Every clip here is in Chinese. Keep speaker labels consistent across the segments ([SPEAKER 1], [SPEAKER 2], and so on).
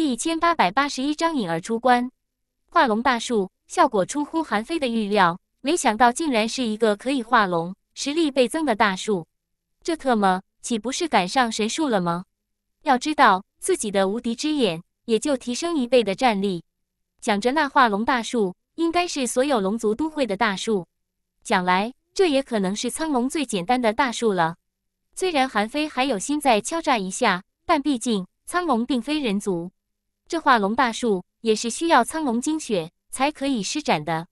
[SPEAKER 1] 第一千八百八十一章影儿出关，画龙大树效果出乎韩非的预料，没想到竟然是一个可以画龙、实力倍增的大树，这特么岂不是赶上神树了吗？要知道自己的无敌之眼也就提升一倍的战力，讲着那画龙大树应该是所有龙族都会的大树，讲来这也可能是苍龙最简单的大树了。虽然韩非还有心再敲诈一下，但毕竟苍龙并非人族。这化龙大术也是需要苍龙精血才可以施展的，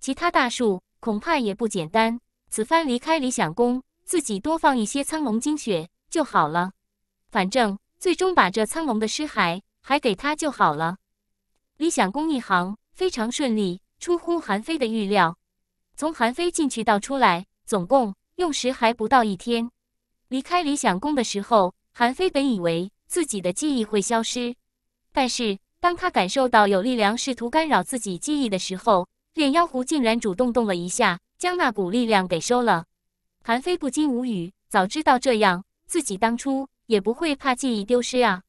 [SPEAKER 1] 其他大术恐怕也不简单。此番离开理想宫，自己多放一些苍龙精血就好了。反正最终把这苍龙的尸骸还给他就好了。理想宫一行非常顺利，出乎韩非的预料。从韩非进去到出来，总共用时还不到一天。离开理想宫的时候，韩非本以为自己的记忆会消失。但是当他感受到有力量试图干扰自己记忆的时候，炼妖壶竟然主动动了一下，将那股力量给收了。韩非不禁无语，早知道这样，自己当初也不会怕记忆丢失啊。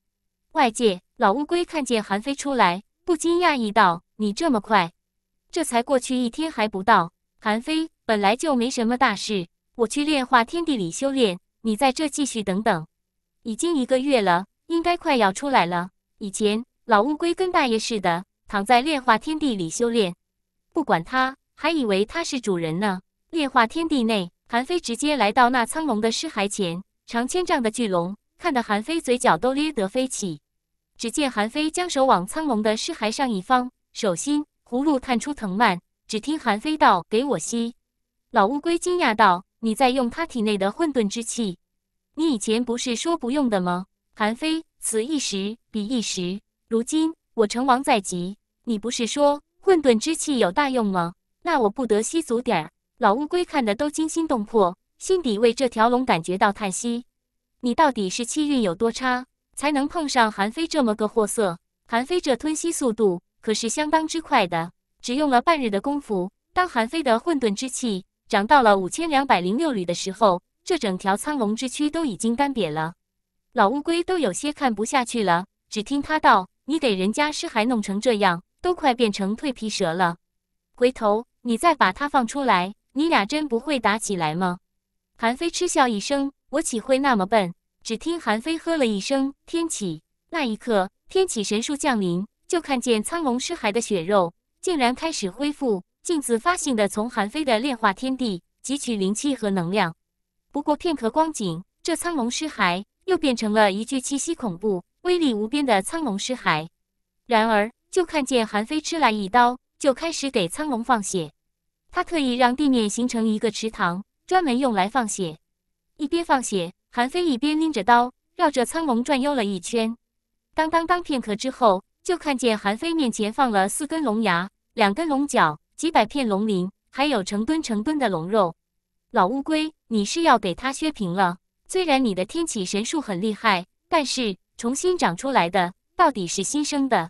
[SPEAKER 1] 外界老乌龟看见韩非出来，不禁讶异道：“你这么快？这才过去一天还不到。”韩非本来就没什么大事，我去炼化天地里修炼，你在这继续等等。已经一个月了，应该快要出来了。以前老乌龟跟大爷似的躺在炼化天地里修炼，不管他，还以为他是主人呢。炼化天地内，韩非直接来到那苍龙的尸骸前，长千丈的巨龙，看得韩非嘴角都咧得飞起。只见韩非将手往苍龙的尸骸上一放，手心葫芦探出藤蔓。只听韩非道：“给我吸！”老乌龟惊讶道：“你在用他体内的混沌之气？你以前不是说不用的吗？”韩非。此一时，彼一时。如今我成王在即，你不是说混沌之气有大用吗？那我不得吸足点儿。老乌龟看的都惊心动魄，心底为这条龙感觉到叹息。你到底是气运有多差，才能碰上韩非这么个货色？韩非这吞吸速度可是相当之快的，只用了半日的功夫，当韩非的混沌之气涨到了五千两百零六缕的时候，这整条苍龙之躯都已经干瘪了。老乌龟都有些看不下去了，只听他道：“你给人家尸骸弄成这样，都快变成蜕皮蛇了。回头你再把它放出来，你俩真不会打起来吗？”韩非嗤笑一声：“我岂会那么笨？”只听韩非呵了一声，天启那一刻，天启神术降临，就看见苍龙尸骸的血肉竟然开始恢复，竟自发性的从韩非的炼化天地汲取灵气和能量。不过片刻光景，这苍龙尸骸。又变成了一具气息恐怖、威力无边的苍龙尸骸。然而，就看见韩非吃了一刀，就开始给苍龙放血。他特意让地面形成一个池塘，专门用来放血。一边放血，韩非一边拎着刀绕着苍龙转悠了一圈。当当当！片刻之后，就看见韩非面前放了四根龙牙、两根龙角、几百片龙鳞，还有成吨成吨的龙肉。老乌龟，你是要给他削平了？虽然你的天启神树很厉害，但是重新长出来的到底是新生的，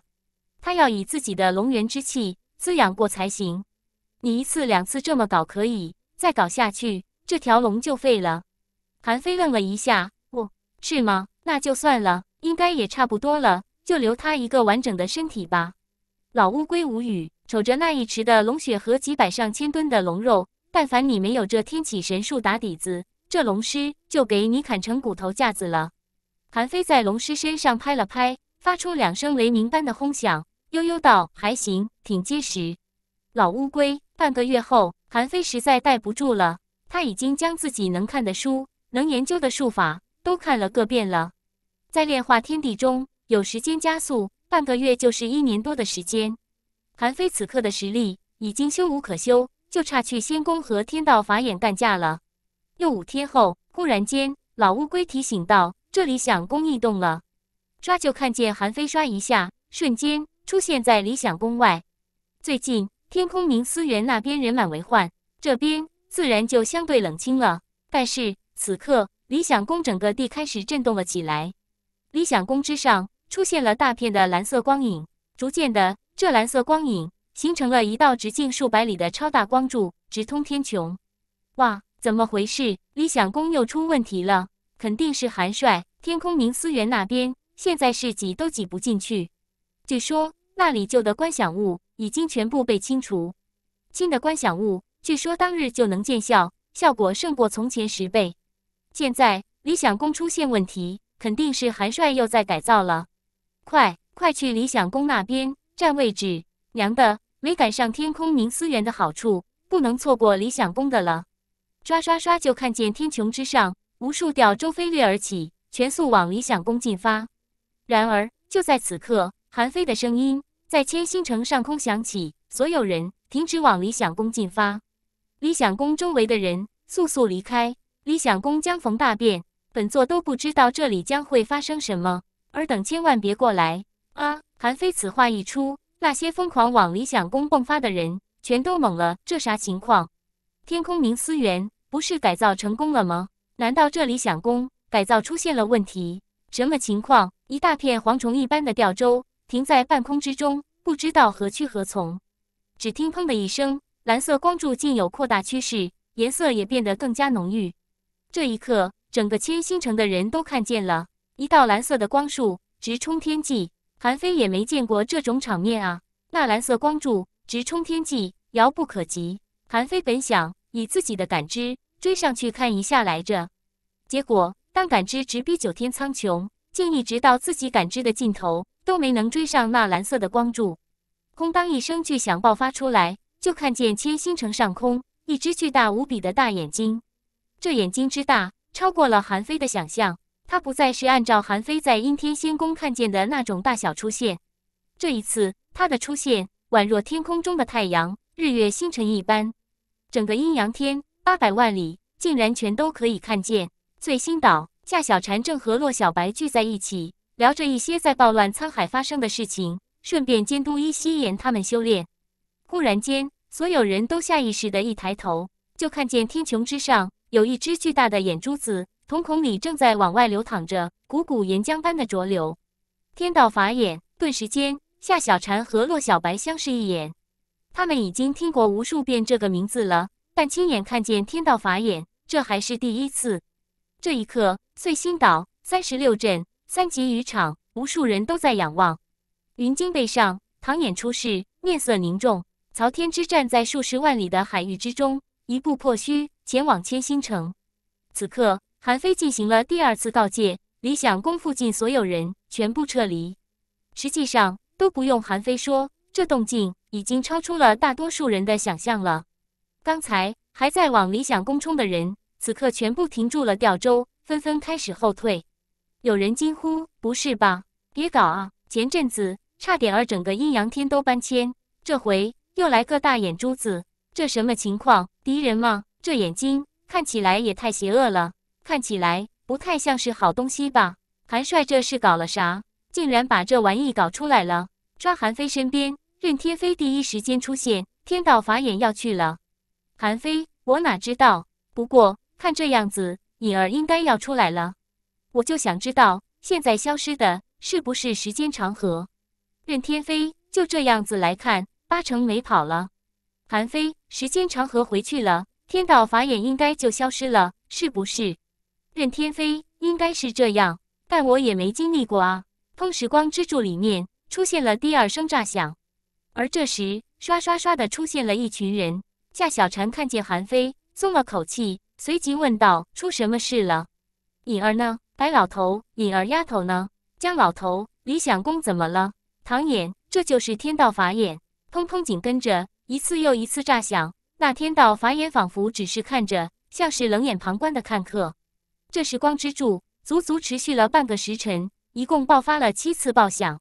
[SPEAKER 1] 它要以自己的龙元之气滋养过才行。你一次两次这么搞可以，再搞下去这条龙就废了。韩非愣了一下，不是吗？那就算了，应该也差不多了，就留它一个完整的身体吧。老乌龟无语，瞅着那一池的龙血和几百上千吨的龙肉，但凡你没有这天启神树打底子。这龙尸就给你砍成骨头架子了。韩非在龙尸身上拍了拍，发出两声雷鸣般的轰响，悠悠道：“还行，挺结实。”老乌龟。半个月后，韩非实在待不住了。他已经将自己能看的书、能研究的术法都看了个遍了。在炼化天地中有时间加速，半个月就是一年多的时间。韩非此刻的实力已经修无可修，就差去仙宫和天道法眼干架了。又五天后，忽然间，老乌龟提醒道：“这理想宫异动了！”抓就看见韩非刷一下，瞬间出现在理想宫外。最近天空明思园那边人满为患，这边自然就相对冷清了。但是此刻，理想宫整个地开始震动了起来。理想宫之上出现了大片的蓝色光影，逐渐的，这蓝色光影形成了一道直径数百里的超大光柱，直通天穹。哇！怎么回事？理想宫又出问题了，肯定是韩帅。天空明思源那边现在是挤都挤不进去。据说那里旧的观想物已经全部被清除，新的观想物据说当日就能见效，效果胜过从前十倍。现在理想宫出现问题，肯定是韩帅又在改造了。快快去理想宫那边占位置！娘的，没赶上天空明思源的好处，不能错过理想宫的了。刷刷刷，就看见天穹之上，无数吊舟飞掠而起，全速往理想宫进发。然而，就在此刻，韩非的声音在千星城上空响起：“所有人，停止往理想宫进发！理想宫周围的人，速速离开！理想宫将逢大变，本座都不知道这里将会发生什么，尔等千万别过来啊！”韩非此话一出，那些疯狂往理想宫迸发的人全都懵了：这啥情况？天空明思源。不是改造成功了吗？难道这里想攻改造出现了问题？什么情况？一大片蝗虫一般的吊舟停在半空之中，不知道何去何从。只听“砰”的一声，蓝色光柱竟有扩大趋势，颜色也变得更加浓郁。这一刻，整个千星城的人都看见了一道蓝色的光束直冲天际。韩非也没见过这种场面啊！那蓝色光柱直冲天际，遥不可及。韩非本想。以自己的感知追上去看一下来着，结果当感知直逼九天苍穹，竟一直到自己感知的尽头都没能追上那蓝色的光柱。空当一声巨响爆发出来，就看见千星城上空一只巨大无比的大眼睛。这眼睛之大，超过了韩非的想象。它不再是按照韩非在阴天仙宫看见的那种大小出现，这一次它的出现宛若天空中的太阳、日月星辰一般。整个阴阳天八百万里，竟然全都可以看见。醉心岛，夏小婵正和洛小白聚在一起，聊着一些在暴乱沧海发生的事情，顺便监督依稀眼他们修炼。忽然间，所有人都下意识的一抬头，就看见天穹之上有一只巨大的眼珠子，瞳孔里正在往外流淌着汩汩岩浆般的浊流。天道法眼。顿时间，夏小婵和洛小白相视一眼。他们已经听过无数遍这个名字了，但亲眼看见天道法眼，这还是第一次。这一刻，碎星岛三十六镇、三级渔场，无数人都在仰望。云鲸背上，唐衍出世，面色凝重。曹天之站在数十万里的海域之中，一步破虚，前往千星城。此刻，韩非进行了第二次告诫：理想宫附近所有人全部撤离。实际上，都不用韩非说，这动静。已经超出了大多数人的想象了。刚才还在往理想宫冲的人，此刻全部停住了吊舟，纷纷开始后退。有人惊呼：“不是吧？别搞啊！前阵子差点儿整个阴阳天都搬迁，这回又来个大眼珠子，这什么情况？敌人吗？这眼睛看起来也太邪恶了，看起来不太像是好东西吧？韩帅这是搞了啥？竟然把这玩意搞出来了！抓韩飞身边。”任天飞第一时间出现，天道法眼要去了。韩非，我哪知道？不过看这样子，隐儿应该要出来了。我就想知道，现在消失的是不是时间长河？任天飞就这样子来看，八成没跑了。韩非，时间长河回去了，天道法眼应该就消失了，是不是？任天飞应该是这样，但我也没经历过啊。通时光之柱里面出现了第二声炸响。而这时，刷刷刷的出现了一群人。夏小蝉看见韩飞，松了口气，随即问道：“出什么事了？颖儿呢？白老头，颖儿丫头呢？江老头，李想公怎么了？唐眼，这就是天道法眼。”砰砰，紧跟着一次又一次炸响。那天道法眼仿佛只是看着，像是冷眼旁观的看客。这时光之柱足足持续了半个时辰，一共爆发了七次爆响。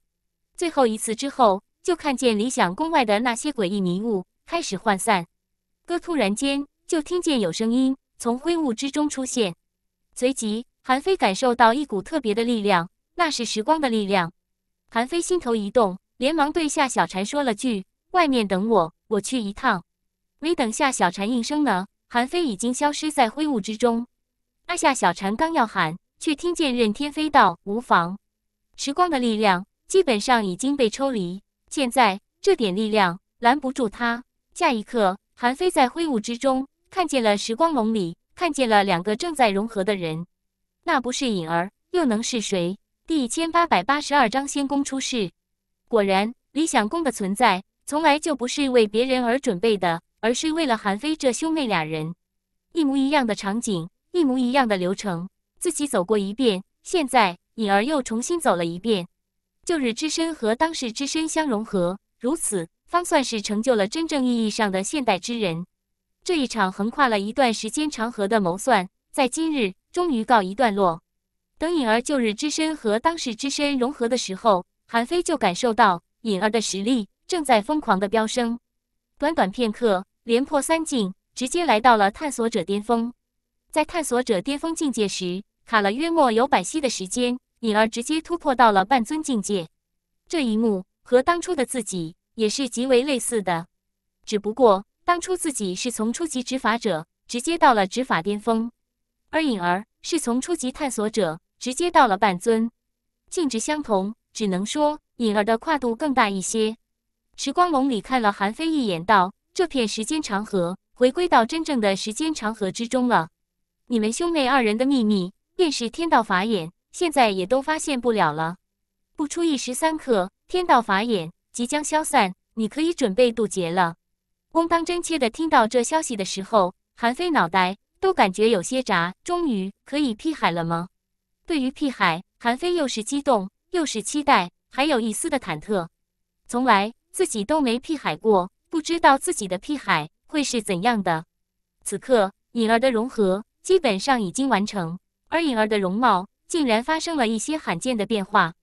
[SPEAKER 1] 最后一次之后。就看见理想宫外的那些诡异迷雾开始涣散，哥突然间就听见有声音从灰雾之中出现，随即韩非感受到一股特别的力量，那是时光的力量。韩非心头一动，连忙对夏小禅说了句：“外面等我，我去一趟。”没等夏小禅应声呢，韩非已经消失在灰雾之中。夏小禅刚要喊，却听见任天飞道：“无妨，时光的力量基本上已经被抽离。”现在这点力量拦不住他。下一刻，韩非在灰雾之中看见了时光笼里，看见了两个正在融合的人。那不是颖儿，又能是谁？第一千八百八十二章仙宫出世。果然，理想宫的存在从来就不是为别人而准备的，而是为了韩非这兄妹俩人。一模一样的场景，一模一样的流程，自己走过一遍，现在颖儿又重新走了一遍。旧日之身和当世之身相融合，如此方算是成就了真正意义上的现代之人。这一场横跨了一段时间长河的谋算，在今日终于告一段落。等隐儿旧日之身和当世之身融合的时候，韩非就感受到隐儿的实力正在疯狂的飙升。短短片刻，连破三境，直接来到了探索者巅峰。在探索者巅峰境界时，卡了约莫有百息的时间。颖儿直接突破到了半尊境界，这一幕和当初的自己也是极为类似的，只不过当初自己是从初级执法者直接到了执法巅峰，而颖儿是从初级探索者直接到了半尊，性质相同，只能说颖儿的跨度更大一些。时光龙里看了韩非一眼，道：“这片时间长河回归到真正的时间长河之中了，你们兄妹二人的秘密便是天道法眼。”现在也都发现不了了，不出一时三刻，天道法眼即将消散，你可以准备渡劫了。翁当真切的听到这消息的时候，韩非脑袋都感觉有些炸。终于可以辟海了吗？对于辟海，韩非又是激动又是期待，还有一丝的忐忑。从来自己都没辟海过，不知道自己的辟海会是怎样的。此刻，颖儿的融合基本上已经完成，而颖儿的容貌。竟然发生了一些罕见的变化，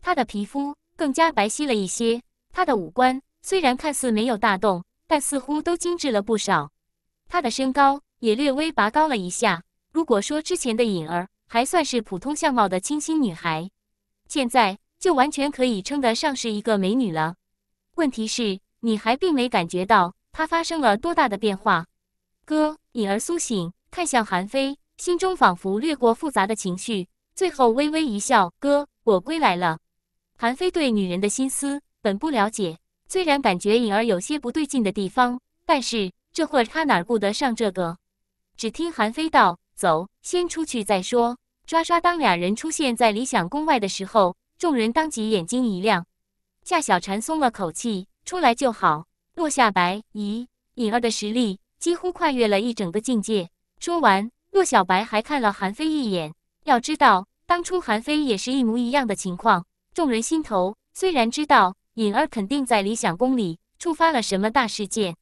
[SPEAKER 1] 她的皮肤更加白皙了一些，她的五官虽然看似没有大动，但似乎都精致了不少，她的身高也略微拔高了一下。如果说之前的颖儿还算是普通相貌的清新女孩，现在就完全可以称得上是一个美女了。问题是，你还并没感觉到她发生了多大的变化。哥，颖儿苏醒，看向韩飞，心中仿佛掠过复杂的情绪。最后微微一笑，哥，我归来了。韩非对女人的心思本不了解，虽然感觉颖儿有些不对劲的地方，但是这会儿他哪顾得上这个？只听韩非道：“走，先出去再说。”抓抓，当俩人出现在理想宫外的时候，众人当即眼睛一亮。夏小婵松了口气：“出来就好。”洛下白：“咦，颖儿的实力几乎跨越了一整个境界。”说完，洛小白还看了韩非一眼。要知道，当初韩非也是一模一样的情况。众人心头虽然知道隐儿肯定在理想宫里触发了什么大事件，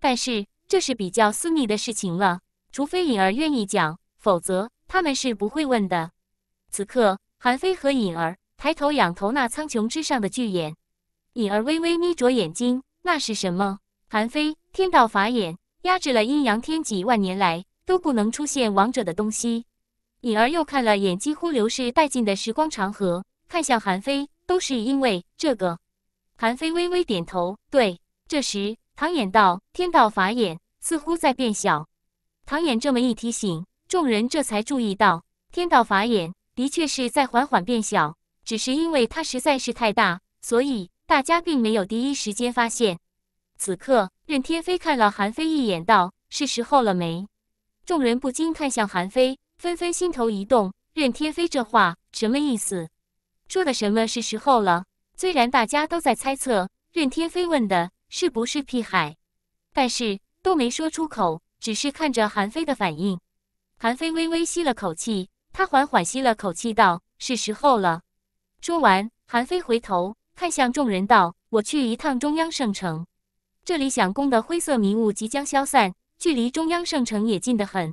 [SPEAKER 1] 但是这是比较私密的事情了。除非隐儿愿意讲，否则他们是不会问的。此刻，韩非和隐儿抬头仰头那苍穹之上的巨眼，隐儿微微眯着眼睛，那是什么？韩非，天道法眼，压制了阴阳天几万年来都不能出现王者的东西。颖儿又看了眼几乎流逝殆尽的时光长河，看向韩非，都是因为这个。韩非微微点头，对。这时，唐衍道：“天道法眼似乎在变小。”唐衍这么一提醒，众人这才注意到，天道法眼的确是在缓缓变小，只是因为它实在是太大，所以大家并没有第一时间发现。此刻，任天飞看了韩非一眼，道：“是时候了没？”众人不禁看向韩非。纷纷心头一动，任天飞这话什么意思？说的什么是时候了？虽然大家都在猜测任天飞问的是不是屁海，但是都没说出口，只是看着韩非的反应。韩非微微吸了口气，他缓缓吸了口气道：“是时候了。”说完，韩非回头看向众人道：“我去一趟中央圣城，这里想攻的灰色迷雾即将消散，距离中央圣城也近得很。”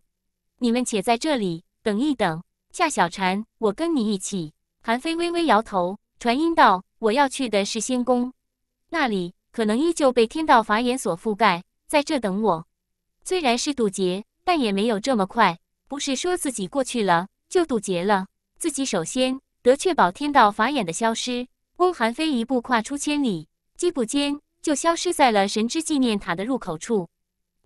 [SPEAKER 1] 你们且在这里等一等，夏小婵，我跟你一起。韩飞微微摇头，传音道：“我要去的是仙宫，那里可能依旧被天道法眼所覆盖，在这等我。虽然是渡劫，但也没有这么快。不是说自己过去了就渡劫了，自己首先得确保天道法眼的消失。”翁韩飞一步跨出千里，几步间就消失在了神之纪念塔的入口处。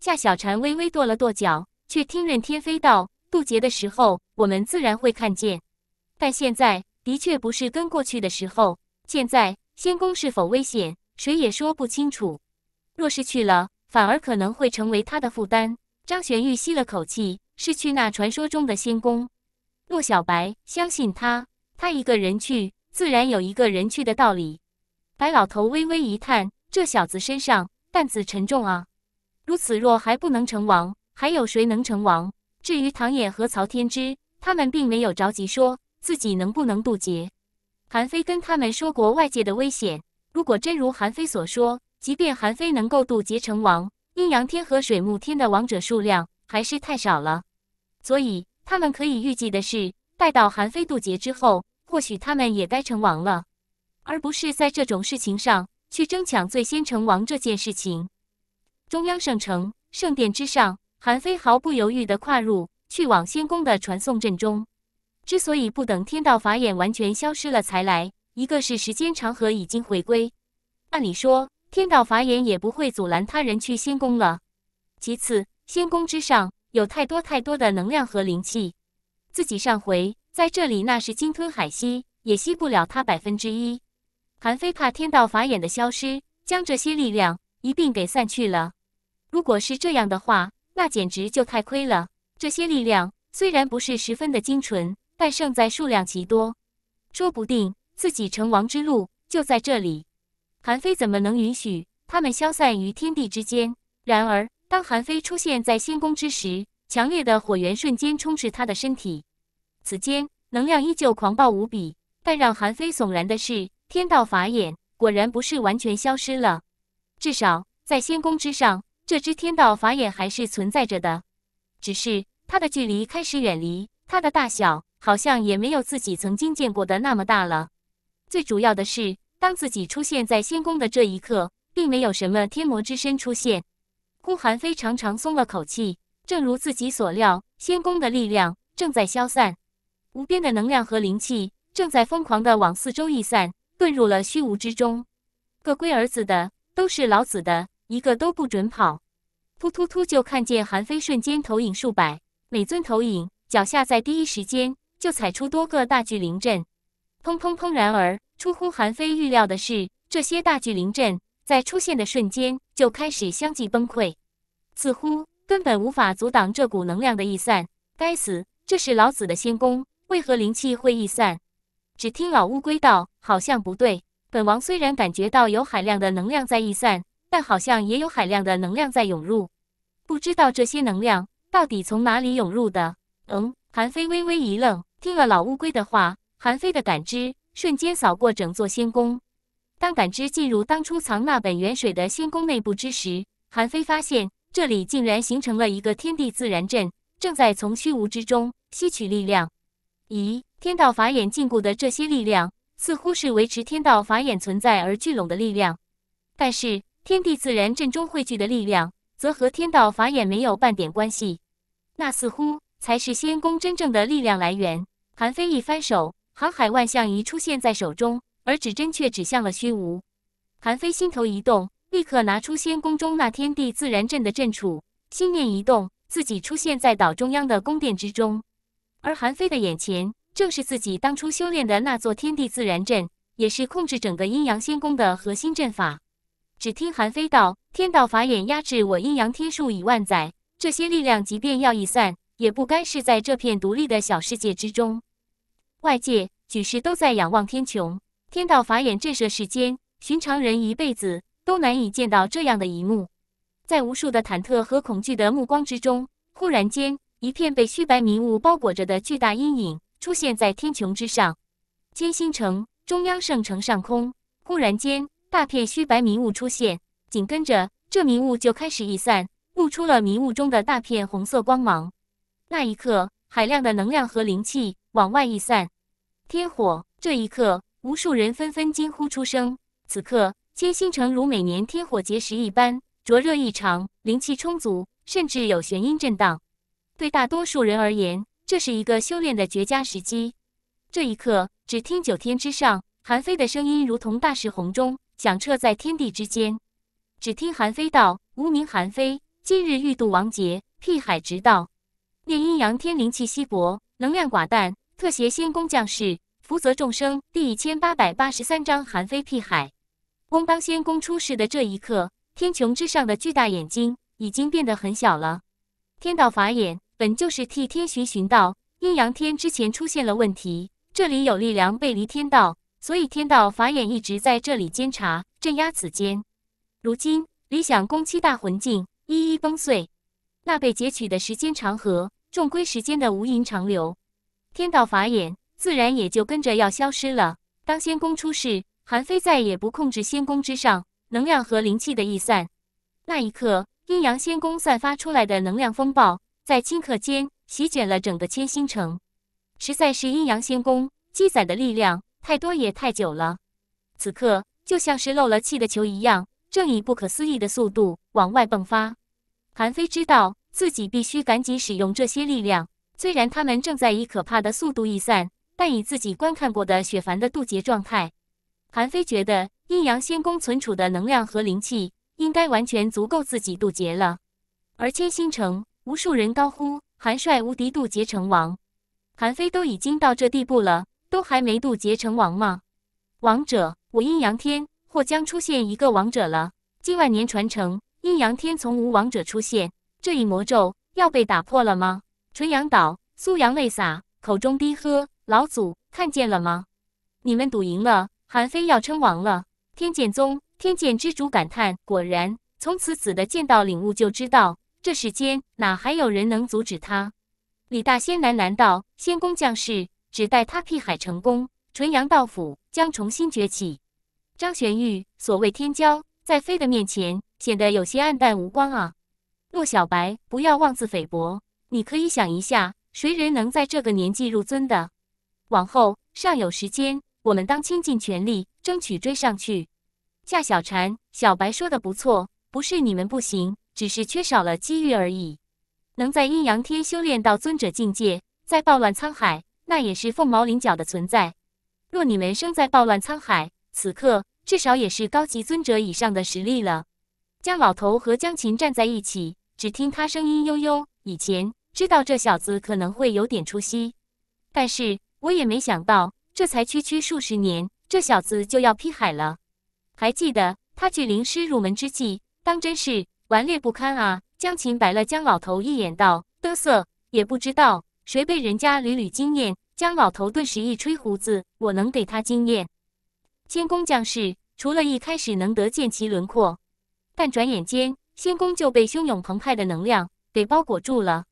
[SPEAKER 1] 夏小婵微微跺了跺脚。却听任天飞道：“渡劫的时候，我们自然会看见。但现在的确不是跟过去的时候。现在仙宫是否危险，谁也说不清楚。若是去了，反而可能会成为他的负担。”张玄玉吸了口气：“是去那传说中的仙宫？”洛小白相信他，他一个人去，自然有一个人去的道理。白老头微微一叹：“这小子身上担子沉重啊！如此若还不能成王。”还有谁能成王？至于唐衍和曹天之，他们并没有着急说自己能不能渡劫。韩非跟他们说过外界的危险。如果真如韩非所说，即便韩非能够渡劫成王，阴阳天和水木天的王者数量还是太少了。所以他们可以预计的是，待到韩非渡劫之后，或许他们也该成王了，而不是在这种事情上去争抢最先成王这件事情。中央圣城圣殿之上。韩非毫不犹豫地跨入去往仙宫的传送阵中。之所以不等天道法眼完全消失了才来，一个是时间长河已经回归，按理说天道法眼也不会阻拦他人去仙宫了。其次，仙宫之上有太多太多的能量和灵气，自己上回在这里那是鲸吞海吸，也吸不了它百分之一。韩非怕天道法眼的消失将这些力量一并给散去了。如果是这样的话，那简直就太亏了。这些力量虽然不是十分的精纯，但胜在数量极多，说不定自己成王之路就在这里。韩非怎么能允许他们消散于天地之间？然而，当韩非出现在仙宫之时，强烈的火源瞬间充斥他的身体。此间能量依旧狂暴无比，但让韩非悚然的是，天道法眼果然不是完全消失了，至少在仙宫之上。这只天道法眼还是存在着的，只是它的距离开始远离，它的大小好像也没有自己曾经见过的那么大了。最主要的是，当自己出现在仙宫的这一刻，并没有什么天魔之身出现。呼寒非常长松了口气，正如自己所料，仙宫的力量正在消散，无边的能量和灵气正在疯狂的往四周溢散，遁入了虚无之中。各龟儿子的，都是老子的。一个都不准跑！突突突，就看见韩非瞬间投影数百，每尊投影脚下在第一时间就踩出多个大巨灵阵。砰砰砰！然而出乎韩非预料的是，这些大巨灵阵在出现的瞬间就开始相继崩溃，似乎根本无法阻挡这股能量的易散。该死，这是老子的仙功，为何灵气会易散？只听老乌龟道：“好像不对，本王虽然感觉到有海量的能量在易散。”但好像也有海量的能量在涌入，不知道这些能量到底从哪里涌入的。嗯，韩非微微一愣，听了老乌龟的话，韩非的感知瞬间扫过整座仙宫。当感知进入当初藏那本元水的仙宫内部之时，韩非发现这里竟然形成了一个天地自然阵，正在从虚无之中吸取力量。咦，天道法眼禁锢的这些力量，似乎是维持天道法眼存在而聚拢的力量，但是。天地自然阵中汇聚的力量，则和天道法眼没有半点关系。那似乎才是仙宫真正的力量来源。韩非一翻手，航海万象仪出现在手中，而指针却指向了虚无。韩非心头一动，立刻拿出仙宫中那天地自然阵的阵杵，心念一动，自己出现在岛中央的宫殿之中。而韩非的眼前，正是自己当初修炼的那座天地自然阵，也是控制整个阴阳仙宫的核心阵法。只听韩非道：“天道法眼压制我阴阳天数已万载，这些力量即便要一散，也不该是在这片独立的小世界之中。”外界举世都在仰望天穹，天道法眼震慑世间，寻常人一辈子都难以见到这样的一幕。在无数的忐忑和恐惧的目光之中，忽然间，一片被虚白迷雾包裹着的巨大阴影出现在天穹之上。千星城中央圣城上空，忽然间。大片虚白迷雾出现，紧跟着这迷雾就开始溢散，露出了迷雾中的大片红色光芒。那一刻，海量的能量和灵气往外溢散。天火！这一刻，无数人纷纷惊呼出声。此刻，千星城如每年天火节时一般，灼热异常，灵气充足，甚至有玄阴震荡。对大多数人而言，这是一个修炼的绝佳时机。这一刻，只听九天之上，韩非的声音如同大石洪钟。响彻在天地之间。只听韩非道：“无名韩非，今日欲渡王劫，辟海直道，念阴阳天灵气稀薄，能量寡淡，特携仙宫将士，福泽众生。”第一千八百八十三章：韩非辟海。翁当仙宫出世的这一刻，天穹之上的巨大眼睛已经变得很小了。天道法眼本就是替天寻寻道，阴阳天之前出现了问题，这里有力量背离天道。所以，天道法眼一直在这里监察镇压此间。如今，理想宫七大魂境一一崩碎，那被劫取的时间长河、重归时间的无垠长流，天道法眼自然也就跟着要消失了。当仙宫出世，韩非再也不控制仙宫之上能量和灵气的溢散。那一刻，阴阳仙宫散发出来的能量风暴，在顷刻间席卷了整个千星城，实在是阴阳仙宫积攒的力量。太多也太久了，此刻就像是漏了气的球一样，正以不可思议的速度往外迸发。韩非知道自己必须赶紧使用这些力量，虽然他们正在以可怕的速度溢散，但以自己观看过的雪凡的渡劫状态，韩非觉得阴阳仙宫存储的能量和灵气应该完全足够自己渡劫了。而千星城无数人高呼“韩帅无敌，渡劫成王”，韩非都已经到这地步了。都还没渡劫成王吗？王者，我阴阳天或将出现一个王者了。近万年传承，阴阳天从无王者出现，这一魔咒要被打破了吗？纯阳岛，苏阳泪洒，口中低喝：“老祖，看见了吗？你们赌赢了，韩非要称王了。”天剑宗，天剑之主感叹：“果然，从此子的剑道领悟就知道，这世间哪还有人能阻止他？”李大仙喃喃道：“仙宫将士。”只待他辟海成功，纯阳道府将重新崛起。张玄玉所谓天骄，在飞的面前显得有些黯淡无光啊。洛小白，不要妄自菲薄，你可以想一下，谁人能在这个年纪入尊的？往后尚有时间，我们当倾尽全力，争取追上去。夏小婵，小白说的不错，不是你们不行，只是缺少了机遇而已。能在阴阳天修炼到尊者境界，在暴乱沧海。那也是凤毛麟角的存在。若你们生在暴乱沧海，此刻至少也是高级尊者以上的实力了。江老头和江琴站在一起，只听他声音悠悠。以前知道这小子可能会有点出息，但是我也没想到，这才区区数十年，这小子就要劈海了。还记得他聚灵师入门之际，当真是顽劣不堪啊！江琴白了江老头一眼，道：“嘚瑟，也不知道。”谁被人家屡屡惊艳？姜老头顿时一吹胡子：“我能给他惊艳！”仙宫将士除了一开始能得见其轮廓，但转眼间仙宫就被汹涌澎湃的能量给包裹住了。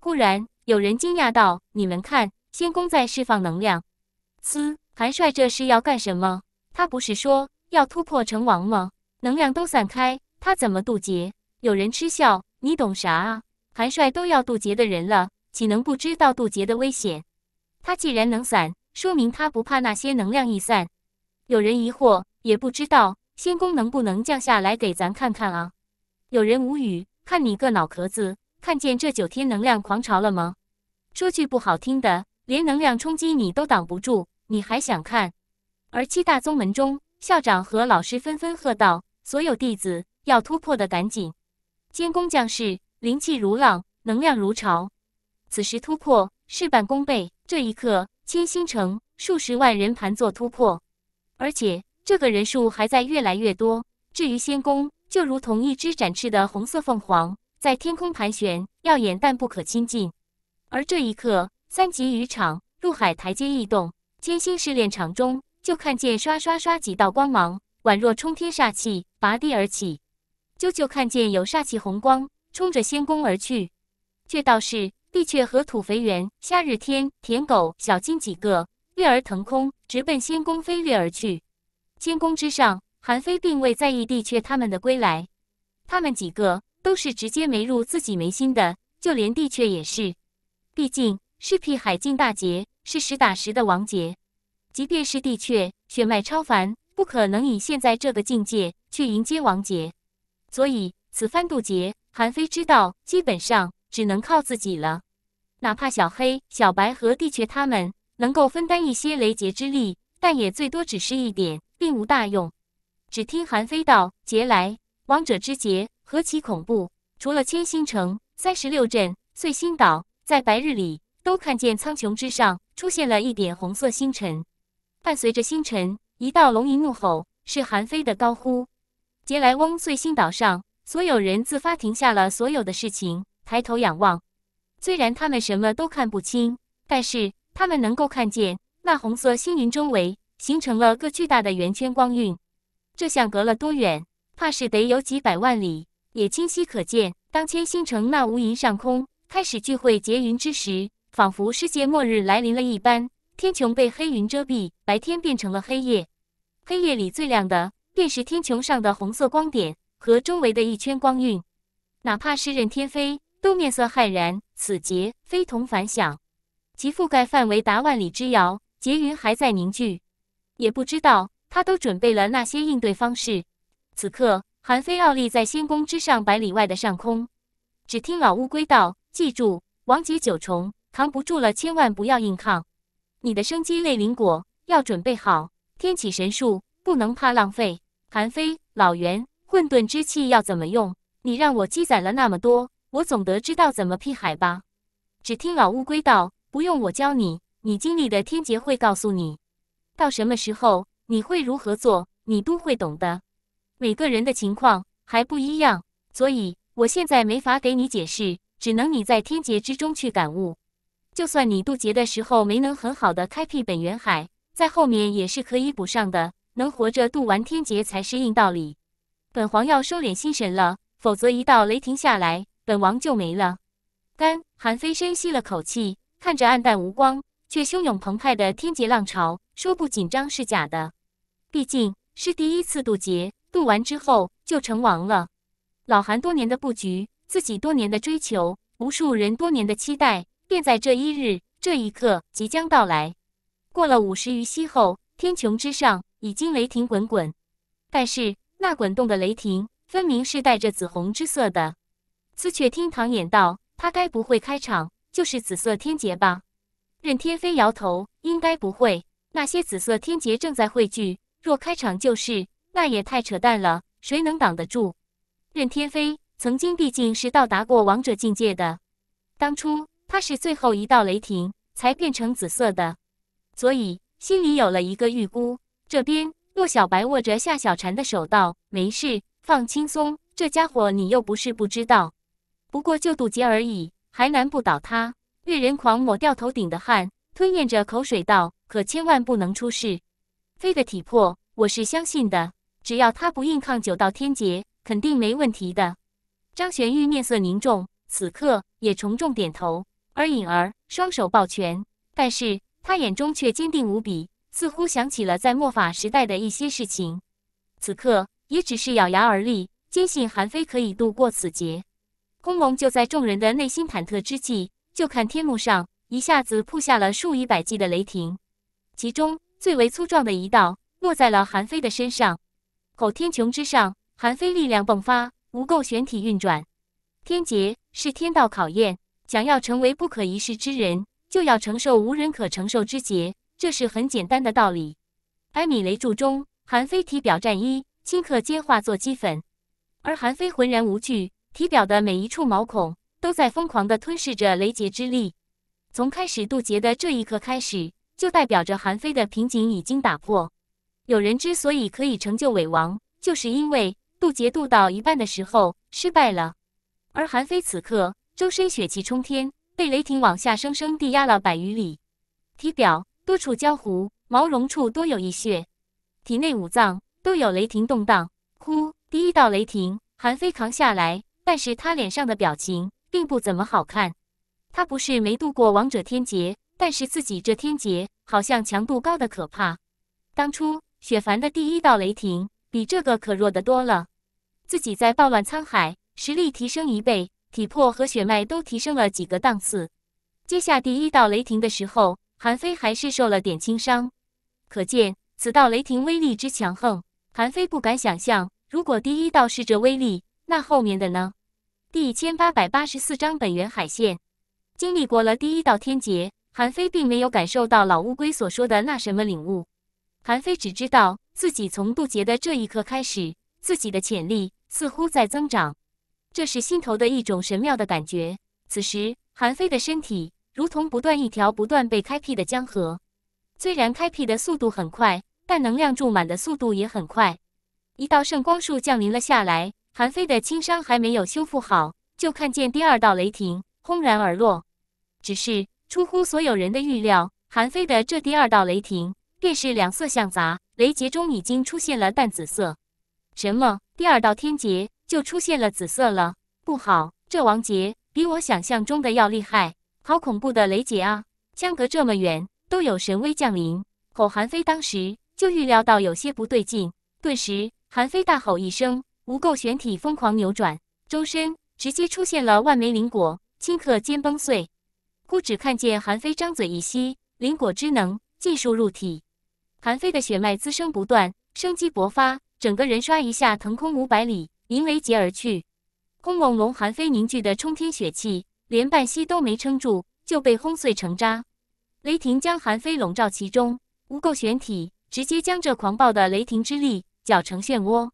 [SPEAKER 1] 忽然有人惊讶道：“你们看，仙宫在释放能量！”嘶，韩帅这是要干什么？他不是说要突破成王吗？能量都散开，他怎么渡劫？有人嗤笑：“你懂啥啊？韩帅都要渡劫的人了。”岂能不知道渡劫的危险？他既然能散，说明他不怕那些能量溢散。有人疑惑，也不知道仙宫能不能降下来给咱看看啊？有人无语，看你个脑壳子，看见这九天能量狂潮了吗？说句不好听的，连能量冲击你都挡不住，你还想看？而七大宗门中，校长和老师纷纷喝道：“所有弟子要突破的赶紧！”监工将士，灵气如浪，能量如潮。此时突破，事半功倍。这一刻，千星城数十万人盘坐突破，而且这个人数还在越来越多。至于仙宫，就如同一只展翅的红色凤凰，在天空盘旋，耀眼但不可亲近。而这一刻，三级渔场入海台阶异动，千星试炼场中就看见刷刷刷几道光芒，宛若冲天煞气拔地而起，啾啾看见有煞气红光冲着仙宫而去，却倒是。地雀和土肥圆，夏日天、舔狗、小金几个，月儿腾空，直奔仙宫飞掠而去。仙宫之上，韩非并未在意地雀他们的归来。他们几个都是直接没入自己眉心的，就连地雀也是。毕竟，是辟海境大劫，是实打实的王劫。即便是地雀血脉超凡，不可能以现在这个境界去迎接王劫。所以，此番渡劫，韩非知道，基本上只能靠自己了。哪怕小黑、小白和地雀他们能够分担一些雷劫之力，但也最多只是一点，并无大用。只听韩非道：“劫来，王者之劫，何其恐怖！”除了千星城、三十六镇、碎星岛，在白日里都看见苍穹之上出现了一点红色星辰。伴随着星辰，一道龙吟怒吼，是韩非的高呼：“劫来翁，碎星岛上所有人自发停下了所有的事情，抬头仰望。”虽然他们什么都看不清，但是他们能够看见那红色星云周围形成了个巨大的圆圈光晕。这像隔了多远，怕是得有几百万里，也清晰可见。当千星城那无垠上空开始聚会结云之时，仿佛世界末日来临了一般，天穹被黑云遮蔽，白天变成了黑夜。黑夜里最亮的，便是天穹上的红色光点和周围的一圈光晕。哪怕是任天飞。都面色骇然，此劫非同凡响，其覆盖范围达万里之遥，劫云还在凝聚，也不知道他都准备了那些应对方式。此刻，韩非傲立在仙宫之上百里外的上空，只听老乌龟道：“记住，王劫九重扛不住了，千万不要硬抗。你的生机类灵果要准备好，天启神树不能怕浪费。韩非，老袁，混沌之气要怎么用？你让我积攒了那么多。”我总得知道怎么辟海吧？只听老乌龟道：“不用我教你，你经历的天劫会告诉你，到什么时候你会如何做，你都会懂的。每个人的情况还不一样，所以我现在没法给你解释，只能你在天劫之中去感悟。就算你渡劫的时候没能很好的开辟本源海，在后面也是可以补上的。能活着渡完天劫才是硬道理。本皇要收敛心神了，否则一道雷霆下来。”本王就没了。干韩飞深吸了口气，看着暗淡无光却汹涌澎湃的天劫浪潮，说不紧张是假的。毕竟是第一次渡劫，渡完之后就成王了。老韩多年的布局，自己多年的追求，无数人多年的期待，便在这一日这一刻即将到来。过了五十余息后，天穹之上已经雷霆滚滚，但是那滚动的雷霆分明是带着紫红之色的。丝雀听唐衍道：“他该不会开场就是紫色天劫吧？”任天飞摇头：“应该不会。那些紫色天劫正在汇聚，若开场就是，那也太扯淡了。谁能挡得住？”任天飞曾经毕竟是到达过王者境界的，当初他是最后一道雷霆才变成紫色的，所以心里有了一个预估。这边洛小白握着夏小婵的手道：“没事，放轻松。这家伙你又不是不知道。”不过就渡劫而已，还难不倒他。岳人狂抹掉头顶的汗，吞咽着口水道：“可千万不能出事，飞的体魄我是相信的，只要他不硬抗九道天劫，肯定没问题的。”张玄玉面色凝重，此刻也重重点头。而隐儿双手抱拳，但是他眼中却坚定无比，似乎想起了在墨法时代的一些事情。此刻也只是咬牙而立，坚信韩非可以度过此劫。轰隆！就在众人的内心忐忑之际，就看天幕上一下子铺下了数以百计的雷霆，其中最为粗壮的一道落在了韩非的身上。吼天穹之上，韩非力量迸发，无垢玄体运转。天劫是天道考验，想要成为不可一世之人，就要承受无人可承受之劫，这是很简单的道理。百米雷柱中，韩非体表战衣顷刻间化作齑粉，而韩非浑然无惧。体表的每一处毛孔都在疯狂地吞噬着雷劫之力。从开始渡劫的这一刻开始，就代表着韩非的瓶颈已经打破。有人之所以可以成就伪王，就是因为渡劫渡到一半的时候失败了。而韩非此刻周身血气冲天，被雷霆往下生生地压了百余里，体表多处焦糊，毛绒处多有一血，体内五脏都有雷霆动荡。呼，第一道雷霆，韩非扛下来。但是他脸上的表情并不怎么好看。他不是没渡过王者天劫，但是自己这天劫好像强度高的可怕。当初雪凡的第一道雷霆比这个可弱得多了。自己在暴乱沧海实力提升一倍，体魄和血脉都提升了几个档次。接下第一道雷霆的时候，韩非还是受了点轻伤，可见此道雷霆威力之强横。韩非不敢想象，如果第一道是这威力，那后面的呢？第一千八百八十四章本源海线。经历过了第一道天劫，韩非并没有感受到老乌龟所说的那什么领悟。韩非只知道自己从渡劫的这一刻开始，自己的潜力似乎在增长，这是心头的一种神妙的感觉。此时，韩非的身体如同不断一条不断被开辟的江河，虽然开辟的速度很快，但能量注满的速度也很快。一道圣光束降临了下来。韩非的轻伤还没有修复好，就看见第二道雷霆轰然而落。只是出乎所有人的预料，韩非的这第二道雷霆便是两色相杂，雷劫中已经出现了淡紫色。什么？第二道天劫就出现了紫色了？不好，这王杰比我想象中的要厉害，好恐怖的雷劫啊！相隔这么远都有神威降临。吼！韩非当时就预料到有些不对劲，顿时韩非大吼一声。无垢玄体疯狂扭转，周身直接出现了万枚灵果，顷刻间崩碎。孤只看见韩非张嘴一吸，灵果之能尽数入体，韩非的血脉滋生不断，生机勃发，整个人刷一下腾空五百里，迎雷劫而去。轰隆隆，韩非凝聚的冲天血气连半息都没撑住，就被轰碎成渣。雷霆将韩非笼罩其中，无垢玄体直接将这狂暴的雷霆之力搅成漩涡。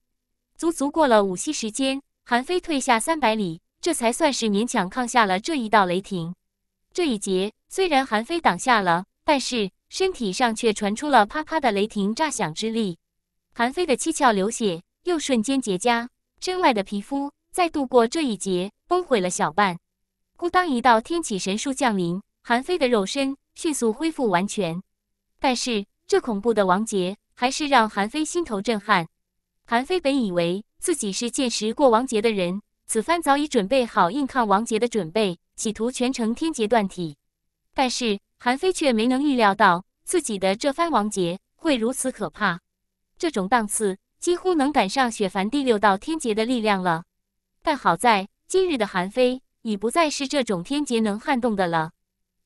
[SPEAKER 1] 足足过了五息时间，韩非退下三百里，这才算是勉强抗下了这一道雷霆。这一劫虽然韩非挡下了，但是身体上却传出了啪啪的雷霆炸响之力。韩非的七窍流血，又瞬间结痂，身外的皮肤再度过这一劫崩毁了小半。孤当一道天启神术降临，韩非的肉身迅速恢复完全。但是这恐怖的王杰还是让韩非心头震撼。韩非本以为自己是见识过王杰的人，此番早已准备好硬抗王杰的准备，企图全程天劫断体。但是韩非却没能预料到自己的这番王杰会如此可怕，这种档次几乎能赶上雪凡第六道天劫的力量了。但好在今日的韩非已不再是这种天劫能撼动的了，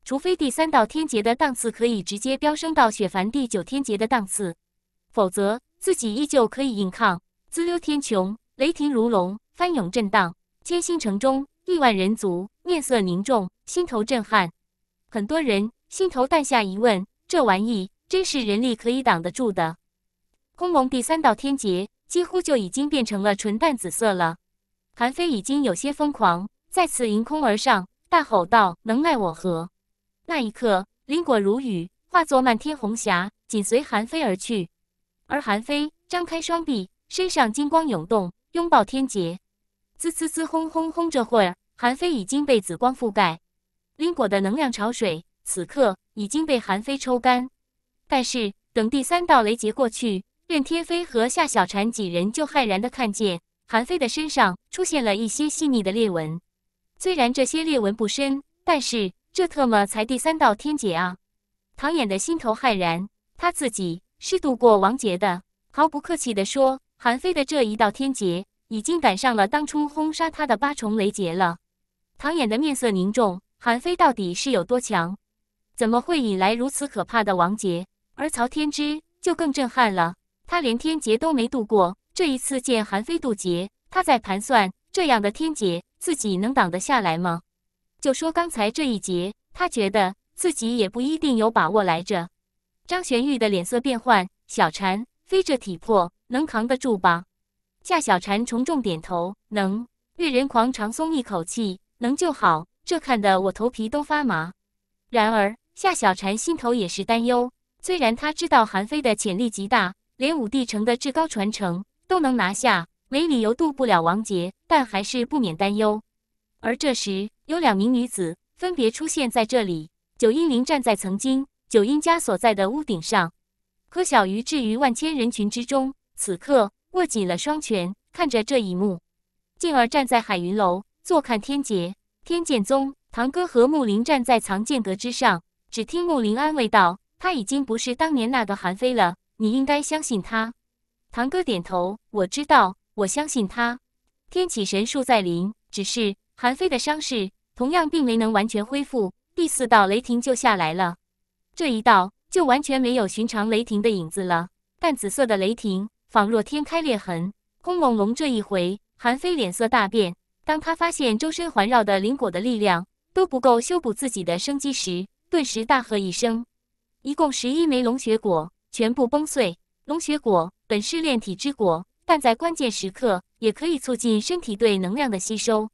[SPEAKER 1] 除非第三道天劫的档次可以直接飙升到雪凡第九天劫的档次，否则。自己依旧可以硬抗，滋溜天穹，雷霆如龙，翻涌震荡。千星城中，亿万人族面色凝重，心头震撼。很多人心头诞下疑问：这玩意真是人力可以挡得住的？空龙第三道天劫几乎就已经变成了纯淡紫色了。韩非已经有些疯狂，再次迎空而上，大吼道：“能奈我何？”那一刻，灵果如雨，化作漫天红霞，紧随韩非而去。而韩非张开双臂，身上金光涌动，拥抱天劫。滋滋滋，轰轰轰！这会儿，韩非已经被紫光覆盖，因果的能量潮水此刻已经被韩非抽干。但是等第三道雷劫过去，任天飞和夏小婵几人就骇然的看见，韩非的身上出现了一些细腻的裂纹。虽然这些裂纹不深，但是这特么才第三道天劫啊！唐衍的心头骇然，他自己。是度过王杰的，毫不客气地说，韩非的这一道天劫已经赶上了当初轰杀他的八重雷劫了。唐衍的面色凝重，韩非到底是有多强？怎么会引来如此可怕的王杰？而曹天之就更震撼了，他连天劫都没度过，这一次见韩非渡劫，他在盘算这样的天劫自己能挡得下来吗？就说刚才这一劫，他觉得自己也不一定有把握来着。张玄玉的脸色变幻，小婵，飞这体魄能扛得住吧？夏小婵重重点头，能。岳人狂长松一口气，能就好。这看得我头皮都发麻。然而，夏小婵心头也是担忧。虽然她知道韩非的潜力极大，连武帝城的至高传承都能拿下，没理由渡不了王杰，但还是不免担忧。而这时，有两名女子分别出现在这里。九阴灵站在曾经。九阴家所在的屋顶上，柯小鱼置于万千人群之中，此刻握紧了双拳，看着这一幕。进而站在海云楼，坐看天劫。天剑宗堂哥和木林站在藏剑阁之上，只听木林安慰道：“他已经不是当年那个韩非了，你应该相信他。”堂哥点头：“我知道，我相信他。”天启神术在林，只是韩非的伤势同样并没能完全恢复，第四道雷霆就下来了。这一道就完全没有寻常雷霆的影子了，淡紫色的雷霆仿若天开裂痕。轰隆隆！这一回，韩非脸色大变。当他发现周身环绕的灵果的力量都不够修补自己的生机时，顿时大喝一声：“一共十一枚龙血果全部崩碎！龙血果本是炼体之果，但在关键时刻也可以促进身体对能量的吸收。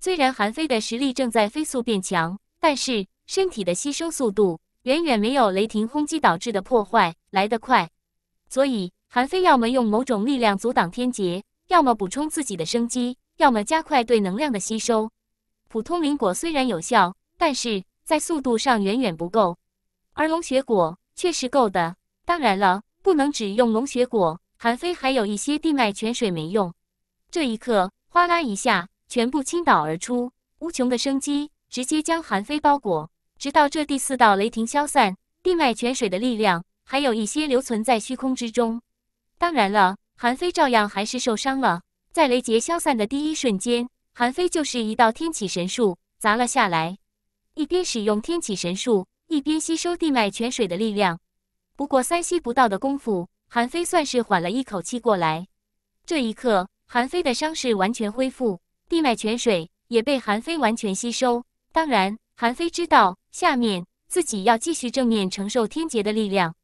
[SPEAKER 1] 虽然韩非的实力正在飞速变强，但是身体的吸收速度……”远远没有雷霆轰击导致的破坏来得快，所以韩非要么用某种力量阻挡天劫，要么补充自己的生机，要么加快对能量的吸收。普通灵果虽然有效，但是在速度上远远不够，而龙血果却是够的。当然了，不能只用龙血果，韩非还有一些地脉泉水没用。这一刻，哗啦一下，全部倾倒而出，无穷的生机直接将韩非包裹。直到这第四道雷霆消散，地脉泉水的力量还有一些留存在虚空之中。当然了，韩非照样还是受伤了。在雷劫消散的第一瞬间，韩非就是一道天启神术砸了下来，一边使用天启神术，一边吸收地脉泉水的力量。不过三息不到的功夫，韩非算是缓了一口气过来。这一刻，韩非的伤势完全恢复，地脉泉水也被韩非完全吸收。当然。韩非知道，下面自己要继续正面承受天劫的力量，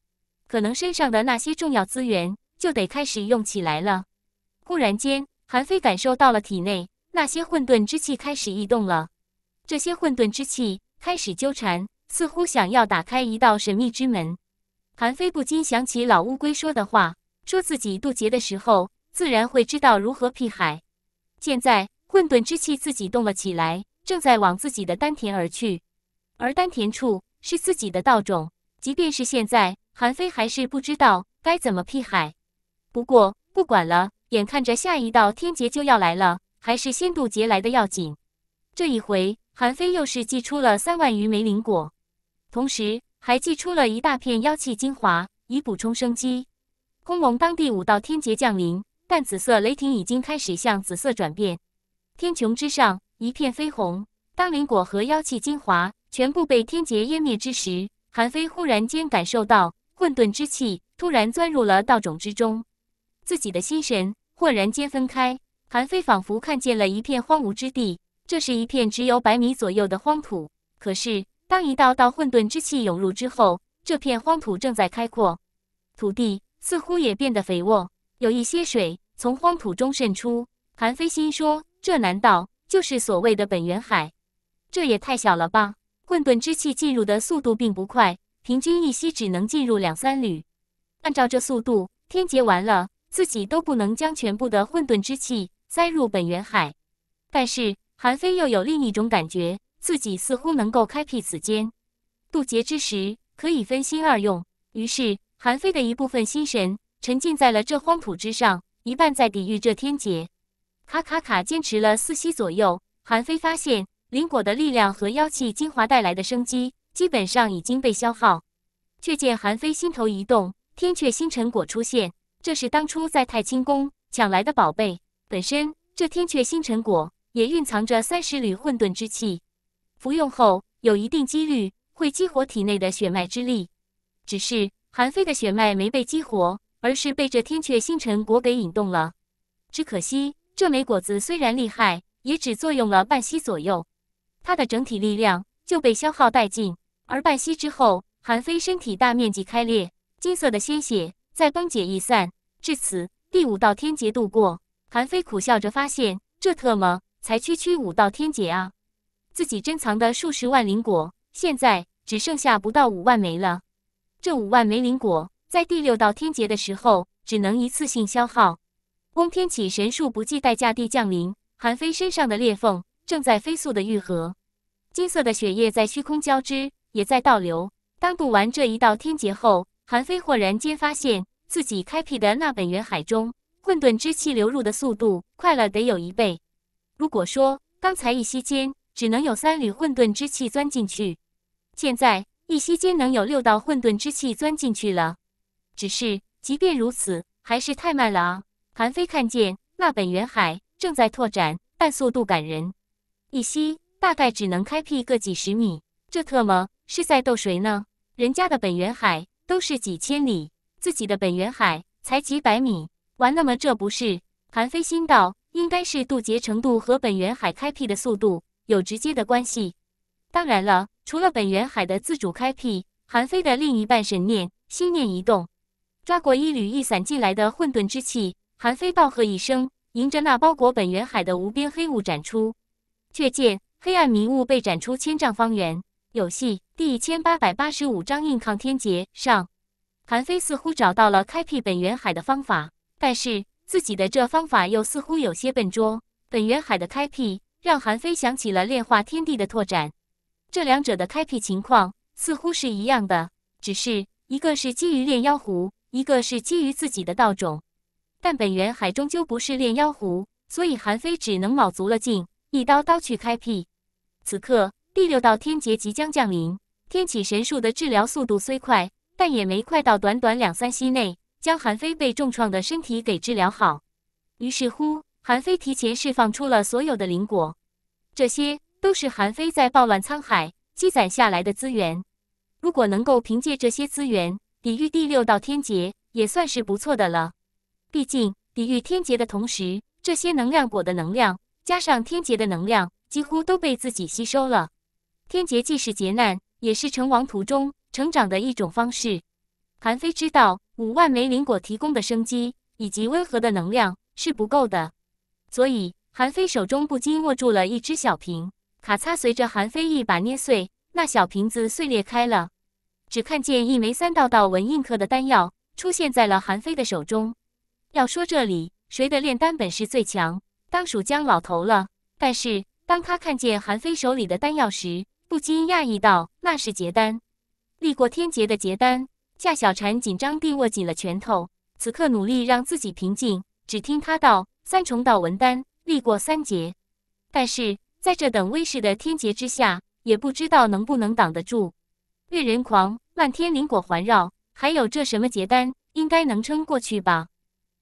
[SPEAKER 1] 可能身上的那些重要资源就得开始用起来了。忽然间，韩非感受到了体内那些混沌之气开始异动了，这些混沌之气开始纠缠，似乎想要打开一道神秘之门。韩非不禁想起老乌龟说的话，说自己渡劫的时候自然会知道如何辟海。现在混沌之气自己动了起来。正在往自己的丹田而去，而丹田处是自己的道种。即便是现在，韩非还是不知道该怎么辟海。不过不管了，眼看着下一道天劫就要来了，还是先渡劫来的要紧。这一回，韩非又是祭出了三万余枚灵果，同时还祭出了一大片妖气精华，以补充生机。空蒙当地五道天劫降临，但紫色雷霆已经开始向紫色转变。天穹之上。一片绯红。当灵果和妖气精华全部被天劫湮灭之时，韩非忽然间感受到混沌之气突然钻入了道种之中，自己的心神豁然间分开。韩非仿佛看见了一片荒芜之地，这是一片只有百米左右的荒土。可是，当一道道混沌之气涌入之后，这片荒土正在开阔，土地似乎也变得肥沃，有一些水从荒土中渗出。韩非心说：“这难道……”就是所谓的本源海，这也太小了吧！混沌之气进入的速度并不快，平均一息只能进入两三缕。按照这速度，天劫完了，自己都不能将全部的混沌之气塞入本源海。但是韩非又有另一种感觉，自己似乎能够开辟此间，渡劫之时可以分心二用。于是，韩非的一部分心神沉浸在了这荒土之上，一半在抵御这天劫。卡卡卡，坚持了四息左右。韩非发现林果的力量和妖气精华带来的生机，基本上已经被消耗。却见韩非心头一动，天阙星辰果出现。这是当初在太清宫抢来的宝贝。本身这天阙星辰果也蕴藏着三十缕混沌之气，服用后有一定几率会激活体内的血脉之力。只是韩非的血脉没被激活，而是被这天阙星辰果给引动了。只可惜。这枚果子虽然厉害，也只作用了半息左右，它的整体力量就被消耗殆尽。而半息之后，韩非身体大面积开裂，金色的鲜血在崩解易散。至此，第五道天劫度过，韩非苦笑着发现，这特么才区区五道天劫啊！自己珍藏的数十万灵果，现在只剩下不到五万枚了。这五万枚灵果，在第六道天劫的时候，只能一次性消耗。轰天启神树不计代价地降临，韩非身上的裂缝正在飞速的愈合，金色的血液在虚空交织，也在倒流。当渡完这一道天劫后，韩非豁然间发现自己开辟的那本云海中，混沌之气流入的速度快了得有一倍。如果说刚才一息间只能有三缕混沌之气钻进去，现在一息间能有六道混沌之气钻进去了。只是即便如此，还是太慢了啊！韩非看见那本源海正在拓展，但速度感人，一息大概只能开辟个几十米。这特么是在逗谁呢？人家的本源海都是几千里，自己的本源海才几百米，玩那么这不是？韩非心道，应该是渡劫程度和本源海开辟的速度有直接的关系。当然了，除了本源海的自主开辟，韩非的另一半神念心念一动，抓过一缕一散进来的混沌之气。韩非暴喝一声，迎着那包裹本源海的无边黑雾斩出，却见黑暗迷雾被斩出千丈方圆。有戏！第一千八百八十五章硬抗天劫。上，韩非似乎找到了开辟本源海的方法，但是自己的这方法又似乎有些笨拙。本源海的开辟让韩非想起了炼化天地的拓展，这两者的开辟情况似乎是一样的，只是一个是基于炼妖壶，一个是基于自己的道种。但本源海终究不是炼妖壶，所以韩非只能卯足了劲，一刀刀去开辟。此刻第六道天劫即将降临，天启神术的治疗速度虽快，但也没快到短短两三息内将韩非被重创的身体给治疗好。于是乎，韩非提前释放出了所有的灵果，这些都是韩非在暴乱沧海积攒下来的资源。如果能够凭借这些资源抵御第六道天劫，也算是不错的了。毕竟抵御天劫的同时，这些能量果的能量加上天劫的能量，几乎都被自己吸收了。天劫既是劫难，也是成王途中成长的一种方式。韩非知道五万枚灵果提供的生机以及温和的能量是不够的，所以韩非手中不禁握住了一只小瓶。咔嚓，随着韩非一把捏碎，那小瓶子碎裂开了，只看见一枚三道道纹印刻的丹药出现在了韩非的手中。要说这里谁的炼丹本事最强，当属姜老头了。但是当他看见韩非手里的丹药时，不禁讶异道：“那是结丹，历过天劫的结丹。”夏小婵紧张地握紧了拳头，此刻努力让自己平静。只听他道：“三重道文丹，历过三劫，但是在这等威势的天劫之下，也不知道能不能挡得住。”月人狂，漫天灵果环绕，还有这什么结丹，应该能撑过去吧。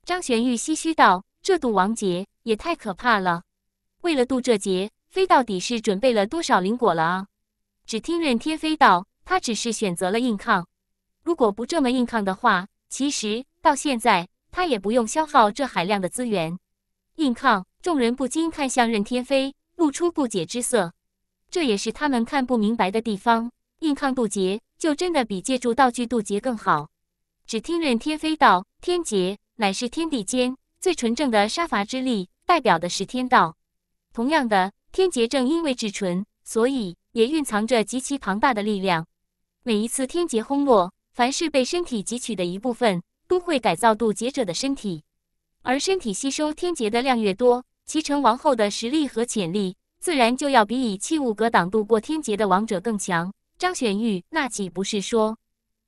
[SPEAKER 1] 张玄玉唏嘘道：“这渡王劫也太可怕了！为了渡这劫，飞到底是准备了多少灵果了啊？”只听任天飞道：“他只是选择了硬抗。如果不这么硬抗的话，其实到现在他也不用消耗这海量的资源。”硬抗，众人不禁看向任天飞，露出不解之色。这也是他们看不明白的地方。硬抗渡劫，就真的比借助道具渡劫更好？只听任天飞道：“天劫。”乃是天地间最纯正的杀伐之力，代表的是天道。同样的，天劫正因为至纯，所以也蕴藏着极其庞大的力量。每一次天劫轰落，凡是被身体汲取的一部分，都会改造渡劫者的身体。而身体吸收天劫的量越多，其成王后的实力和潜力，自然就要比以器物格挡渡过天劫的王者更强。张玄玉，那岂不是说，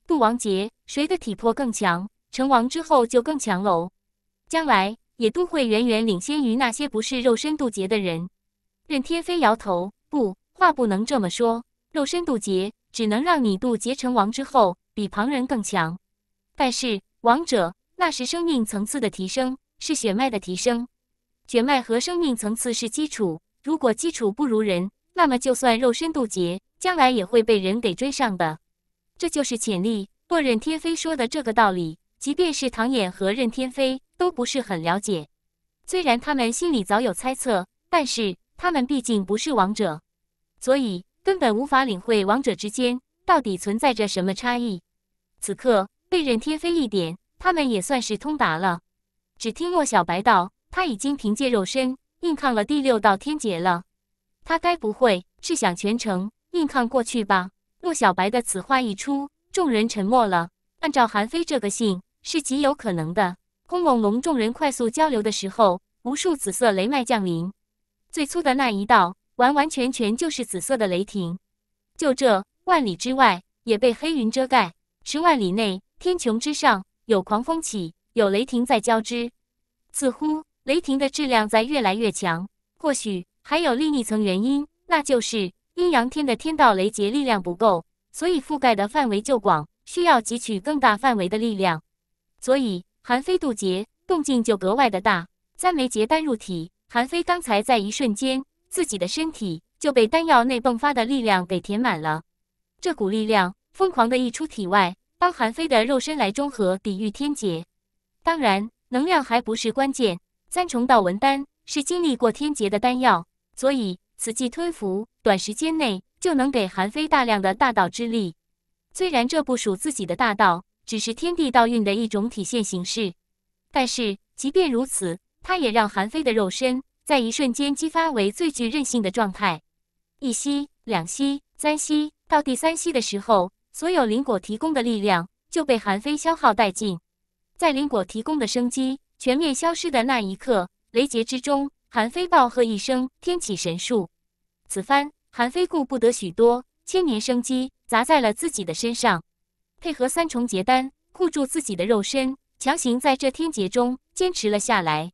[SPEAKER 1] 渡王劫，谁的体魄更强？成王之后就更强喽，将来也都会远远领先于那些不是肉身渡劫的人。任天飞摇头，不，话不能这么说。肉身渡劫只能让你渡劫成王之后比旁人更强，但是王者那是生命层次的提升，是血脉的提升。血脉和生命层次是基础，如果基础不如人，那么就算肉身渡劫，将来也会被人给追上的。这就是潜力。莫任天飞说的这个道理。即便是唐衍和任天飞都不是很了解，虽然他们心里早有猜测，但是他们毕竟不是王者，所以根本无法领会王者之间到底存在着什么差异。此刻被任天飞一点，他们也算是通达了。只听洛小白道：“他已经凭借肉身硬抗了第六道天劫了，他该不会是想全程硬抗过去吧？”洛小白的此话一出，众人沉默了。按照韩非这个性，是极有可能的。轰隆隆！众人快速交流的时候，无数紫色雷脉降临。最粗的那一道，完完全全就是紫色的雷霆。就这万里之外也被黑云遮盖，十万里内天穹之上有狂风起，有雷霆在交织，似乎雷霆的质量在越来越强。或许还有另一层原因，那就是阴阳天的天道雷劫力量不够，所以覆盖的范围就广，需要汲取更大范围的力量。所以韩非渡劫动静就格外的大。三枚结丹入体，韩非刚才在一瞬间，自己的身体就被丹药内迸发的力量给填满了。这股力量疯狂的溢出体外，帮韩非的肉身来中和抵御天劫。当然，能量还不是关键，三重道纹丹是经历过天劫的丹药，所以此际吞服，短时间内就能给韩非大量的大道之力。虽然这不属自己的大道。只是天地道运的一种体现形式，但是即便如此，它也让韩非的肉身在一瞬间激发为最具韧性的状态。一吸、两吸、三吸，到第三吸的时候，所有灵果提供的力量就被韩非消耗殆尽。在灵果提供的生机全面消失的那一刻，雷劫之中，韩非暴喝一声：“天启神术！”此番，韩非顾不得许多，千年生机砸在了自己的身上。配合三重结丹护住自己的肉身，强行在这天劫中坚持了下来。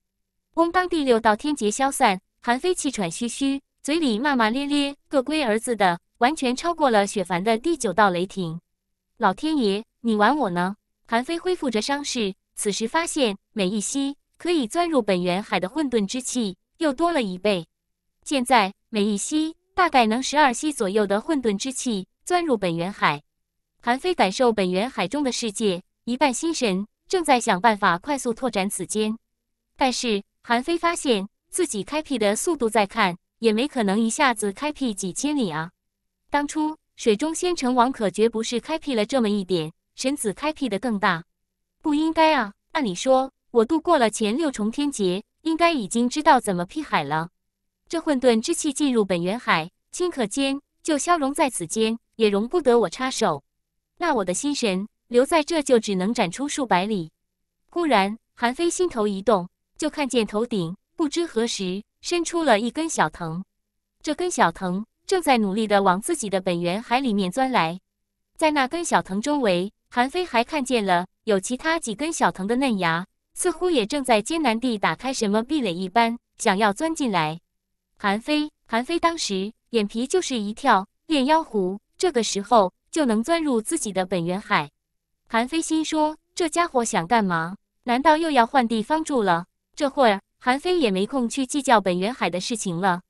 [SPEAKER 1] 嗡当，第六道天劫消散，韩非气喘吁吁，嘴里骂骂咧咧：“个龟儿子的，完全超过了雪凡的第九道雷霆！老天爷，你玩我呢！”韩非恢复着伤势，此时发现每一息可以钻入本源海的混沌之气又多了一倍。现在每一息大概能十二息左右的混沌之气钻入本源海。韩非感受本源海中的世界，一半心神正在想办法快速拓展此间，但是韩非发现自己开辟的速度再看，也没可能一下子开辟几千里啊！当初水中仙城王可绝不是开辟了这么一点，神子开辟的更大，不应该啊！按理说，我度过了前六重天劫，应该已经知道怎么辟海了。这混沌之气进入本源海，顷刻间就消融在此间，也容不得我插手。那我的心神留在这，就只能展出数百里。忽然，韩非心头一动，就看见头顶不知何时伸出了一根小藤。这根小藤正在努力的往自己的本源海里面钻来。在那根小藤周围，韩非还看见了有其他几根小藤的嫩芽，似乎也正在艰难地打开什么壁垒一般，想要钻进来。韩非，韩非当时眼皮就是一跳。炼妖狐，这个时候。就能钻入自己的本源海，韩非心说：“这家伙想干嘛？难道又要换地方住了？”这会儿韩非也没空去计较本源海的事情了。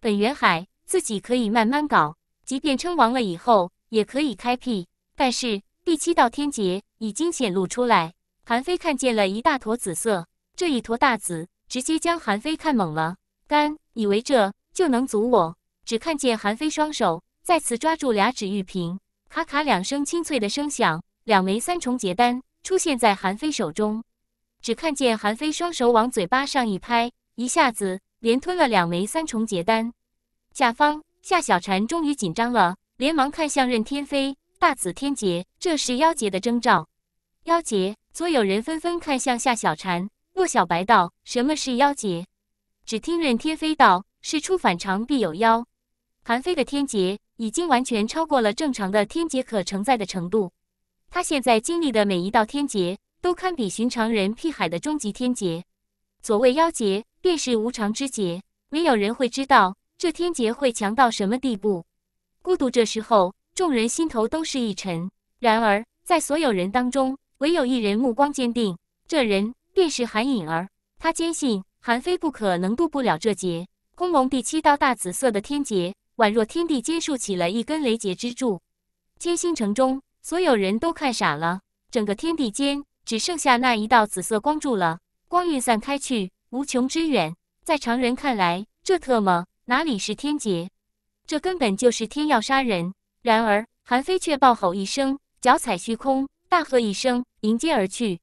[SPEAKER 1] 本源海自己可以慢慢搞，即便称王了以后也可以开辟。但是第七道天劫已经显露出来，韩非看见了一大坨紫色，这一坨大紫直接将韩非看懵了，干以为这就能阻我，只看见韩非双手再次抓住俩纸玉瓶。咔咔两声清脆的声响，两枚三重结丹出现在韩非手中。只看见韩非双手往嘴巴上一拍，一下子连吞了两枚三重结丹。下方夏小婵终于紧张了，连忙看向任天飞。大紫天劫，这是妖劫的征兆。妖劫，所有人纷纷看向夏小婵。洛小白道：“什么是妖劫？”只听任天飞道：“事出反常必有妖。”韩非的天劫。已经完全超过了正常的天劫可承载的程度。他现在经历的每一道天劫，都堪比寻常人辟海的终极天劫。所谓妖劫，便是无常之劫，没有人会知道这天劫会强到什么地步。孤独这时候，众人心头都是一沉。然而，在所有人当中，唯有一人目光坚定，这人便是韩颖儿。他坚信韩非不可能渡不了这劫。空龙第七道大紫色的天劫。宛若天地间竖起了一根雷劫之柱，千星城中所有人都看傻了。整个天地间只剩下那一道紫色光柱了，光晕散开去，无穷之远。在常人看来，这特么哪里是天劫？这根本就是天要杀人！然而韩非却暴吼一声，脚踩虚空，大喝一声，迎接而去。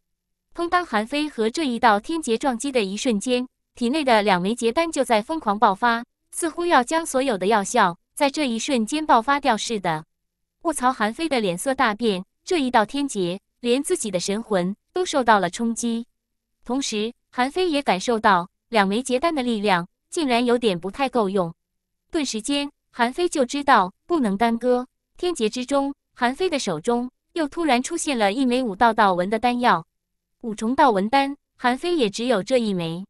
[SPEAKER 1] 砰！当韩非和这一道天劫撞击的一瞬间，体内的两枚结丹就在疯狂爆发。似乎要将所有的药效在这一瞬间爆发掉似的。卧槽！韩非的脸色大变，这一道天劫连自己的神魂都受到了冲击。同时，韩非也感受到两枚结丹的力量竟然有点不太够用。顿时间，韩非就知道不能耽搁。天劫之中，韩非的手中又突然出现了一枚五道道纹的丹药——五重道纹丹。韩非也只有这一枚。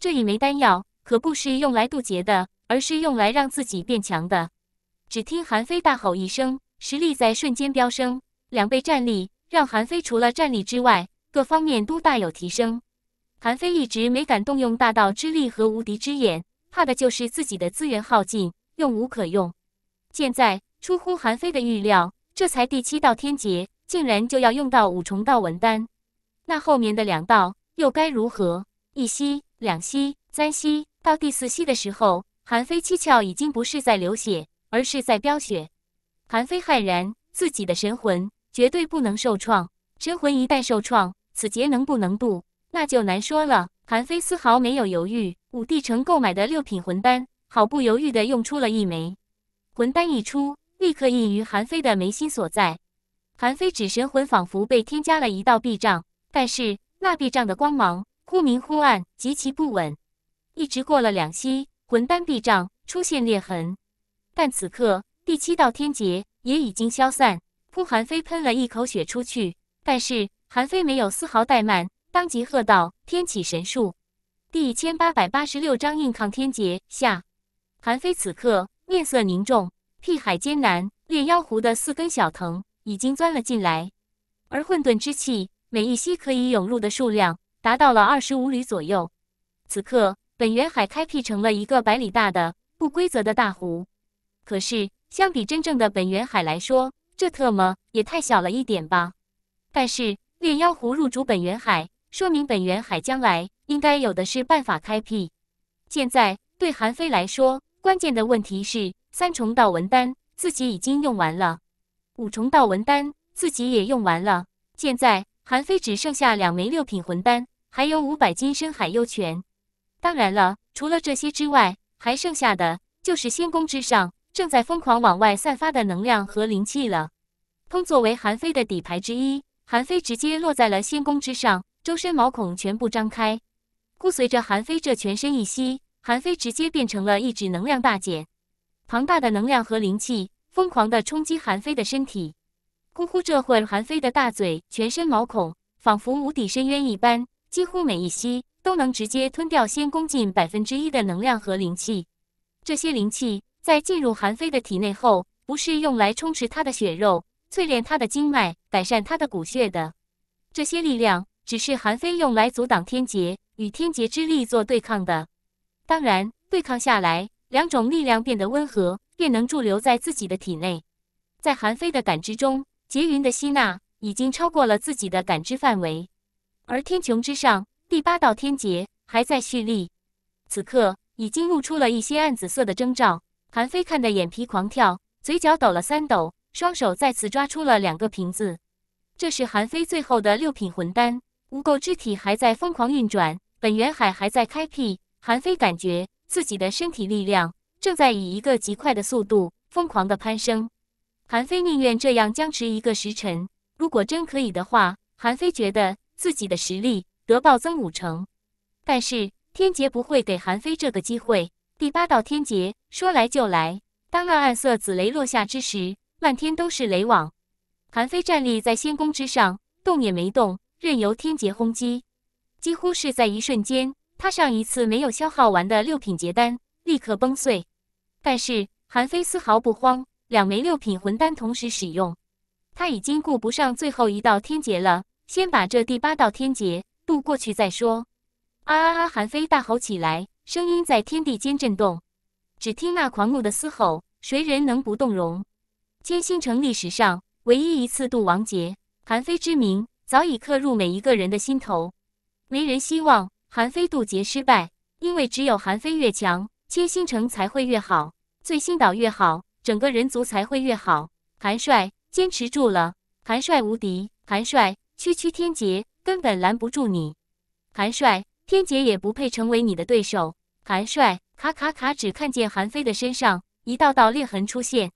[SPEAKER 1] 这一枚丹药可不是用来渡劫的。而是用来让自己变强的。只听韩非大吼一声，实力在瞬间飙升两倍，战力让韩非除了战力之外，各方面都大有提升。韩非一直没敢动用大道之力和无敌之眼，怕的就是自己的资源耗尽，用无可用。现在出乎韩非的预料，这才第七道天劫，竟然就要用到五重道文丹，那后面的两道又该如何？一吸、两吸、三吸，到第四吸的时候。韩非七窍已经不是在流血，而是在飙血。韩非骇然，自己的神魂绝对不能受创，神魂一旦受创，此劫能不能渡，那就难说了。韩非丝毫没有犹豫，武帝城购买的六品魂丹，毫不犹豫的用出了一枚。魂丹一出，立刻印于韩非的眉心所在。韩非指神魂仿佛被添加了一道壁障，但是那壁障的光芒忽明忽暗，极其不稳。一直过了两息。魂丹壁障出现裂痕，但此刻第七道天劫也已经消散。扑韩非喷了一口血出去，但是韩非没有丝毫怠慢，当即喝道：“天启神术第一千八百八十六章硬抗天劫下。”韩非此刻面色凝重，屁海艰难炼妖壶的四根小藤已经钻了进来，而混沌之气每一息可以涌入的数量达到了二十五缕左右。此刻。本源海开辟成了一个百里大的不规则的大湖，可是相比真正的本源海来说，这特么也太小了一点吧？但是炼妖壶入主本源海，说明本源海将来应该有的是办法开辟。现在对韩非来说，关键的问题是三重道文丹自己已经用完了，五重道文丹自己也用完了。现在韩非只剩下两枚六品魂丹，还有五百斤深海幽泉。当然了，除了这些之外，还剩下的就是仙宫之上正在疯狂往外散发的能量和灵气了。通作为韩非的底牌之一，韩非直接落在了仙宫之上，周身毛孔全部张开。故随着韩非这全身一吸，韩非直接变成了一指能量大减，庞大的能量和灵气疯狂的冲击韩非的身体。呼呼，这会儿韩非的大嘴、全身毛孔仿佛无底深渊一般，几乎每一吸。都能直接吞掉仙宫近百分之一的能量和灵气。这些灵气在进入韩非的体内后，不是用来充实他的血肉、淬炼他的经脉、改善他的骨血的。这些力量只是韩非用来阻挡天劫与天劫之力做对抗的。当然，对抗下来，两种力量变得温和，便能驻留在自己的体内。在韩非的感知中，劫云的吸纳已经超过了自己的感知范围，而天穹之上。第八道天劫还在蓄力，此刻已经露出了一些暗紫色的征兆。韩非看得眼皮狂跳，嘴角抖了三抖，双手再次抓出了两个瓶子。这是韩非最后的六品魂丹，无垢之体还在疯狂运转，本源海还在开辟。韩非感觉自己的身体力量正在以一个极快的速度疯狂地攀升。韩非宁愿这样僵持一个时辰，如果真可以的话，韩非觉得自己的实力。得暴增五成，但是天劫不会给韩非这个机会。第八道天劫说来就来，当那暗色紫雷落下之时，漫天都是雷网。韩非站立在仙宫之上，动也没动，任由天劫轰击。几乎是在一瞬间，他上一次没有消耗完的六品结丹立刻崩碎。但是韩非丝毫不慌，两枚六品魂丹同时使用，他已经顾不上最后一道天劫了，先把这第八道天劫。渡过去再说！啊啊啊！韩非大吼起来，声音在天地间震动。只听那狂怒的嘶吼，谁人能不动容？千星城历史上唯一一次渡王劫，韩非之名早已刻入每一个人的心头。没人希望，韩非渡劫失败，因为只有韩非越强，千星城才会越好，醉星岛越好，整个人族才会越好。韩帅坚持住了！韩帅无敌！韩帅，区区天劫！根本拦不住你，韩帅，天劫也不配成为你的对手。韩帅，卡卡卡，只看见韩非的身上一道道裂痕出现，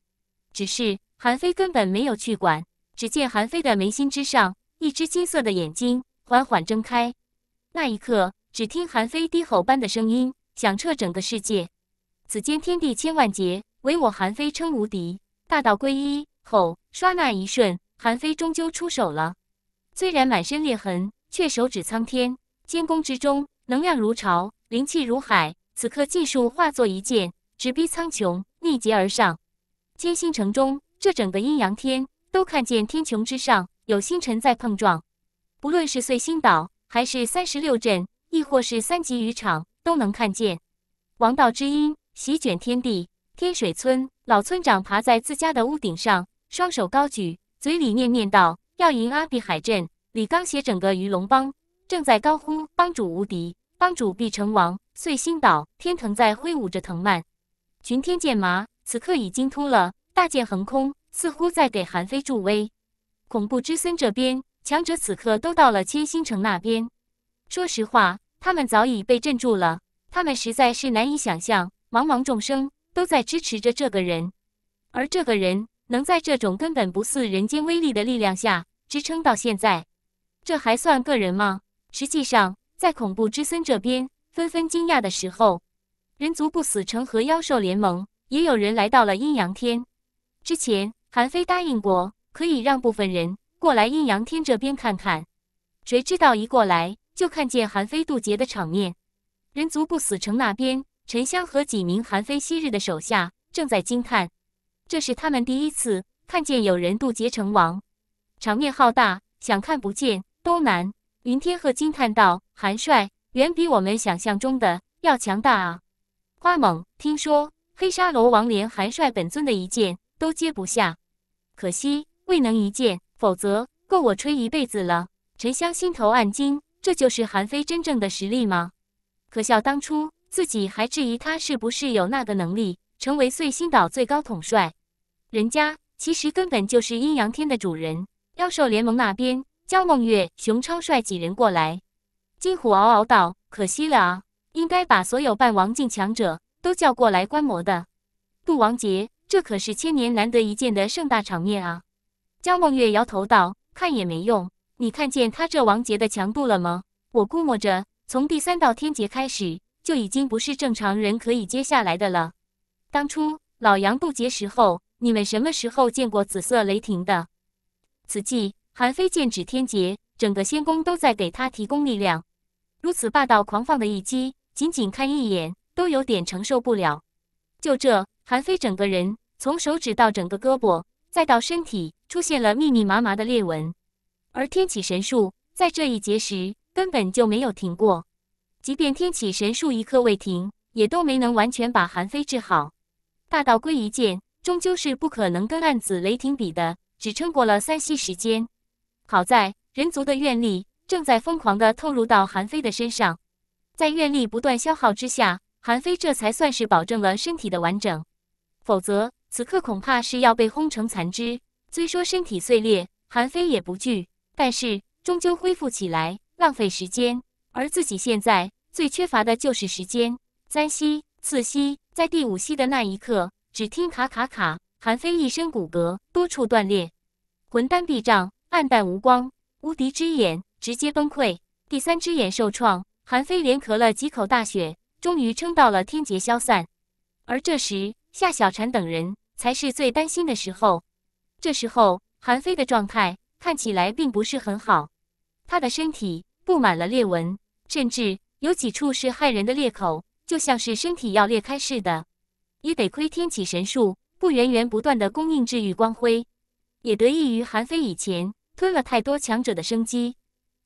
[SPEAKER 1] 只是韩非根本没有去管。只见韩非的眉心之上，一只金色的眼睛缓缓睁开。那一刻，只听韩非低吼般的声音响彻整个世界。此间天地千万劫，唯我韩非称无敌。大道归一，吼！唰！那一瞬，韩非终究出手了。虽然满身裂痕，却手指苍天，肩弓之中能量如潮，灵气如海。此刻技术化作一剑，直逼苍穹，逆劫而上。天星城中，这整个阴阳天都看见天穹之上有星辰在碰撞。不论是碎星岛，还是三十六镇，亦或是三级渔场，都能看见。王道之音席卷天地。天水村老村长爬在自家的屋顶上，双手高举，嘴里念念道。要赢阿碧海镇，李刚携整个鱼龙帮正在高呼：“帮主无敌，帮主必成王！”碎星岛天藤在挥舞着藤蔓，群天剑麻此刻已经秃了，大剑横空，似乎在给韩非助威。恐怖之森这边，强者此刻都到了千星城那边。说实话，他们早已被镇住了，他们实在是难以想象，茫茫众生都在支持着这个人，而这个人能在这种根本不似人间威力的力量下。支撑到现在，这还算个人吗？实际上，在恐怖之森这边纷纷惊讶的时候，人族不死城和妖兽联盟也有人来到了阴阳天。之前韩非答应过，可以让部分人过来阴阳天这边看看。谁知道一过来就看见韩非渡劫的场面。人族不死城那边，沉香和几名韩非昔日的手下正在惊叹，这是他们第一次看见有人渡劫成王。场面浩大，想看不见都难。云天鹤惊叹道：“韩帅远比我们想象中的要强大啊！”花猛听说黑沙罗王连韩帅本尊的一剑都接不下，可惜未能一剑，否则够我吹一辈子了。沉香心头暗惊：这就是韩非真正的实力吗？可笑当初自己还质疑他是不是有那个能力成为碎星岛最高统帅，人家其实根本就是阴阳天的主人。妖兽联盟那边，江梦月、熊超率几人过来。金虎嗷嗷道：“可惜了啊，应该把所有半王境强者都叫过来观摩的。”杜王杰，这可是千年难得一见的盛大场面啊！江梦月摇头道：“看也没用，你看见他这王杰的强度了吗？我估摸着，从第三道天劫开始，就已经不是正常人可以接下来的了。当初老杨渡劫时候，你们什么时候见过紫色雷霆的？”此际，韩非剑指天劫，整个仙宫都在给他提供力量。如此霸道狂放的一击，仅仅看一眼都有点承受不了。就这，韩非整个人从手指到整个胳膊，再到身体，出现了密密麻麻的裂纹。而天启神树在这一劫时根本就没有停过，即便天启神树一刻未停，也都没能完全把韩非治好。大道归一剑，终究是不可能跟暗子雷霆比的。只撑过了三息时间，好在人族的愿力正在疯狂的透露到韩非的身上，在愿力不断消耗之下，韩非这才算是保证了身体的完整，否则此刻恐怕是要被轰成残肢。虽说身体碎裂，韩非也不惧，但是终究恢复起来浪费时间，而自己现在最缺乏的就是时间。三息、四息，在第五息的那一刻，只听卡卡卡。韩非一身骨骼多处断裂，魂丹壁障，暗淡无光，无敌之眼直接崩溃，第三只眼受创。韩非连咳了几口大血，终于撑到了天劫消散。而这时，夏小婵等人才是最担心的时候。这时候，韩非的状态看起来并不是很好，他的身体布满了裂纹，甚至有几处是骇人的裂口，就像是身体要裂开似的。也得亏天启神术。不源源不断的供应治愈光辉，也得益于韩非以前吞了太多强者的生机，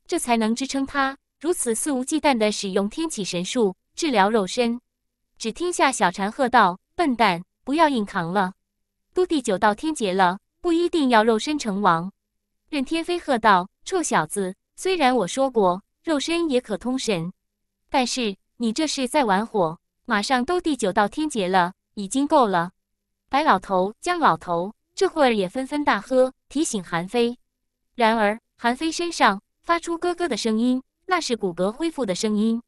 [SPEAKER 1] 这才能支撑他如此肆无忌惮的使用天启神术治疗肉身。只听下小禅喝道：“笨蛋，不要硬扛了，都第九道天劫了，不一定要肉身成王。”任天飞喝道：“臭小子，虽然我说过肉身也可通神，但是你这是在玩火，马上都第九道天劫了，已经够了。”白老头、姜老头这会儿也纷纷大喝，提醒韩非。然而，韩非身上发出咯咯的声音，那是骨骼恢复的声音。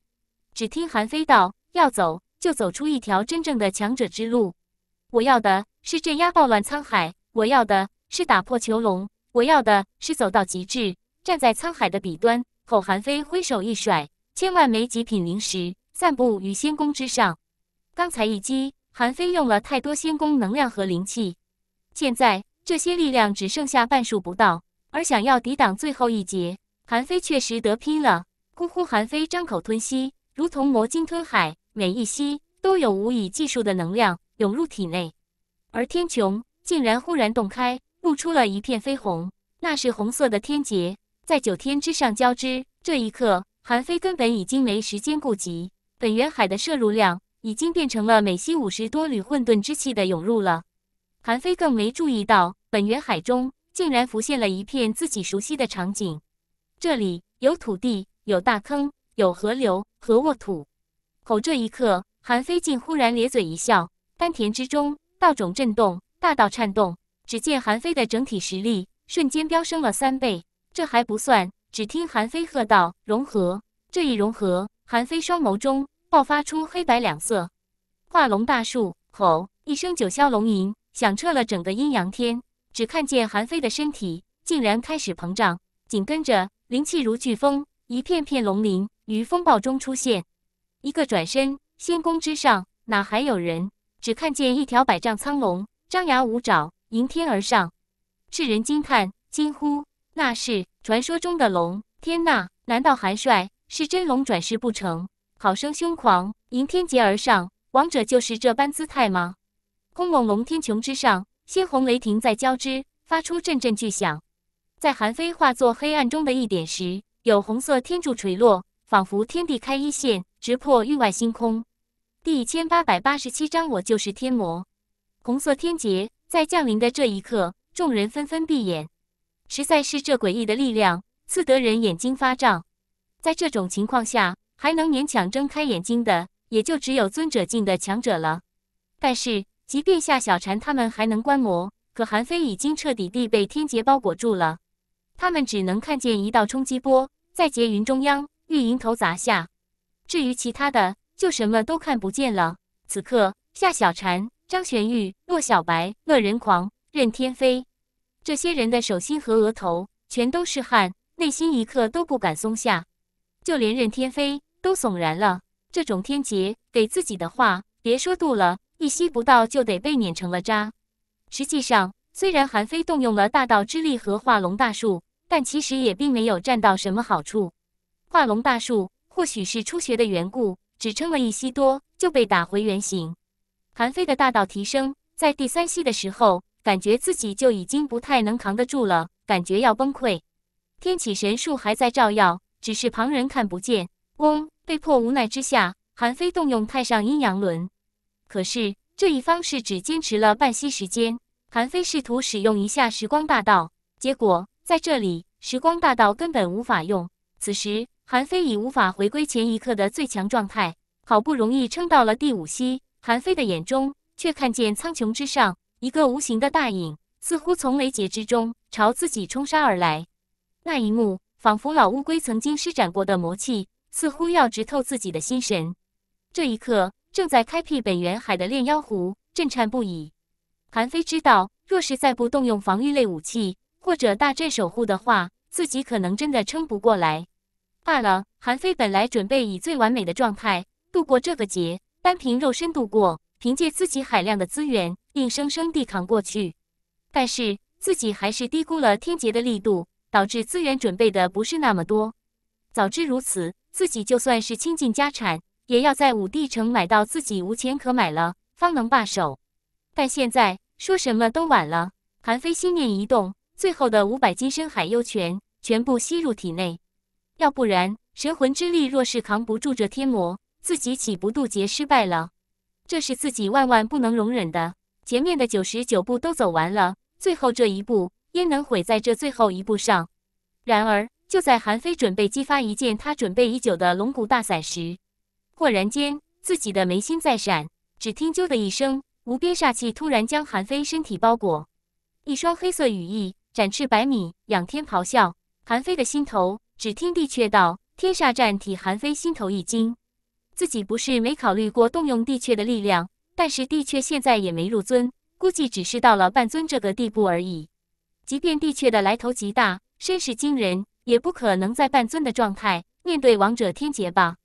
[SPEAKER 1] 只听韩非道：“要走，就走出一条真正的强者之路。我要的是镇压暴乱沧海，我要的是打破囚笼，我要的是走到极致，站在沧海的彼端。”后韩非挥手一甩，千万枚极品灵石散布于仙宫之上。刚才一击。韩非用了太多仙宫能量和灵气，现在这些力量只剩下半数不到，而想要抵挡最后一劫，韩非确实得拼了。呼呼，韩非张口吞吸，如同魔鲸吞海，每一吸都有无以计数的能量涌入体内，而天穹竟然忽然洞开，露出了一片绯红，那是红色的天劫在九天之上交织。这一刻，韩非根本已经没时间顾及本源海的摄入量。已经变成了每吸五十多缕混沌之气的涌入了，韩非更没注意到本源海中竟然浮现了一片自己熟悉的场景，这里有土地，有大坑，有河流和沃土。吼！这一刻，韩非竟忽然咧嘴一笑，丹田之中道种震动，大道颤动。只见韩非的整体实力瞬间飙升了三倍，这还不算。只听韩非喝道：“融合！”这一融合，韩非双眸中。爆发出黑白两色，化龙大树，吼一声九霄龙吟，响彻了整个阴阳天。只看见韩非的身体竟然开始膨胀，紧跟着灵气如飓风，一片片龙鳞于风暴中出现。一个转身，仙宫之上哪还有人？只看见一条百丈苍龙，张牙舞爪，迎天而上。世人惊叹惊呼：“那是传说中的龙！天呐，难道韩帅是真龙转世不成？”好生凶狂，迎天劫而上，王者就是这般姿态吗？轰隆隆，天穹之上，鲜红雷霆在交织，发出阵阵巨响。在韩非化作黑暗中的一点时，有红色天柱垂落，仿佛天地开一线，直破域外星空。第一千八百八十七章，我就是天魔。红色天劫在降临的这一刻，众人纷纷闭眼，实在是这诡异的力量刺得人眼睛发胀。在这种情况下。还能勉强睁开眼睛的，也就只有尊者境的强者了。但是，即便夏小禅他们还能观摩，可韩非已经彻底地被天劫包裹住了。他们只能看见一道冲击波在劫云中央玉银头砸下，至于其他的，就什么都看不见了。此刻，夏小禅、张玄玉、骆小白、恶人狂、任天飞这些人的手心和额头全都是汗，内心一刻都不敢松下，就连任天飞。都悚然了，这种天劫给自己的话，别说渡了，一吸不到就得被碾成了渣。实际上，虽然韩非动用了大道之力和化龙大术，但其实也并没有占到什么好处。化龙大术或许是初学的缘故，只撑了一息多就被打回原形。韩非的大道提升在第三息的时候，感觉自己就已经不太能扛得住了，感觉要崩溃。天启神树还在照耀，只是旁人看不见。嗡。被迫无奈之下，韩非动用太上阴阳轮，可是这一方式只坚持了半息时间。韩非试图使用一下时光大道，结果在这里时光大道根本无法用。此时，韩非已无法回归前一刻的最强状态，好不容易撑到了第五息，韩非的眼中却看见苍穹之上一个无形的大影，似乎从雷劫之中朝自己冲杀而来。那一幕仿佛老乌龟曾经施展过的魔气。似乎要直透自己的心神，这一刻正在开辟本源海的炼妖壶震颤不已。韩非知道，若是再不动用防御类武器或者大阵守护的话，自己可能真的撑不过来。罢了，韩非本来准备以最完美的状态度过这个劫，单凭肉身度过，凭借自己海量的资源硬生生地扛过去。但是自己还是低估了天劫的力度，导致资源准备的不是那么多。早知如此。自己就算是倾尽家产，也要在武帝城买到自己无钱可买了，方能罢手。但现在说什么都晚了。韩非心念一动，最后的五百金身海幽泉全部吸入体内。要不然，神魂之力若是扛不住这天魔，自己岂不渡劫失败了？这是自己万万不能容忍的。前面的九十九步都走完了，最后这一步焉能毁在这最后一步上？然而。就在韩非准备激发一件他准备已久的龙骨大伞时，忽然间自己的眉心在闪，只听“啾”的一声，无边煞气突然将韩非身体包裹，一双黑色羽翼展翅百米，仰天咆哮。韩非的心头只听地雀道：“天煞战体。”韩非心头一惊，自己不是没考虑过动用地雀的力量，但是地雀现在也没入尊，估计只是到了半尊这个地步而已。即便地雀的来头极大，身世惊人。也不可能在半尊的状态面对王者天劫吧，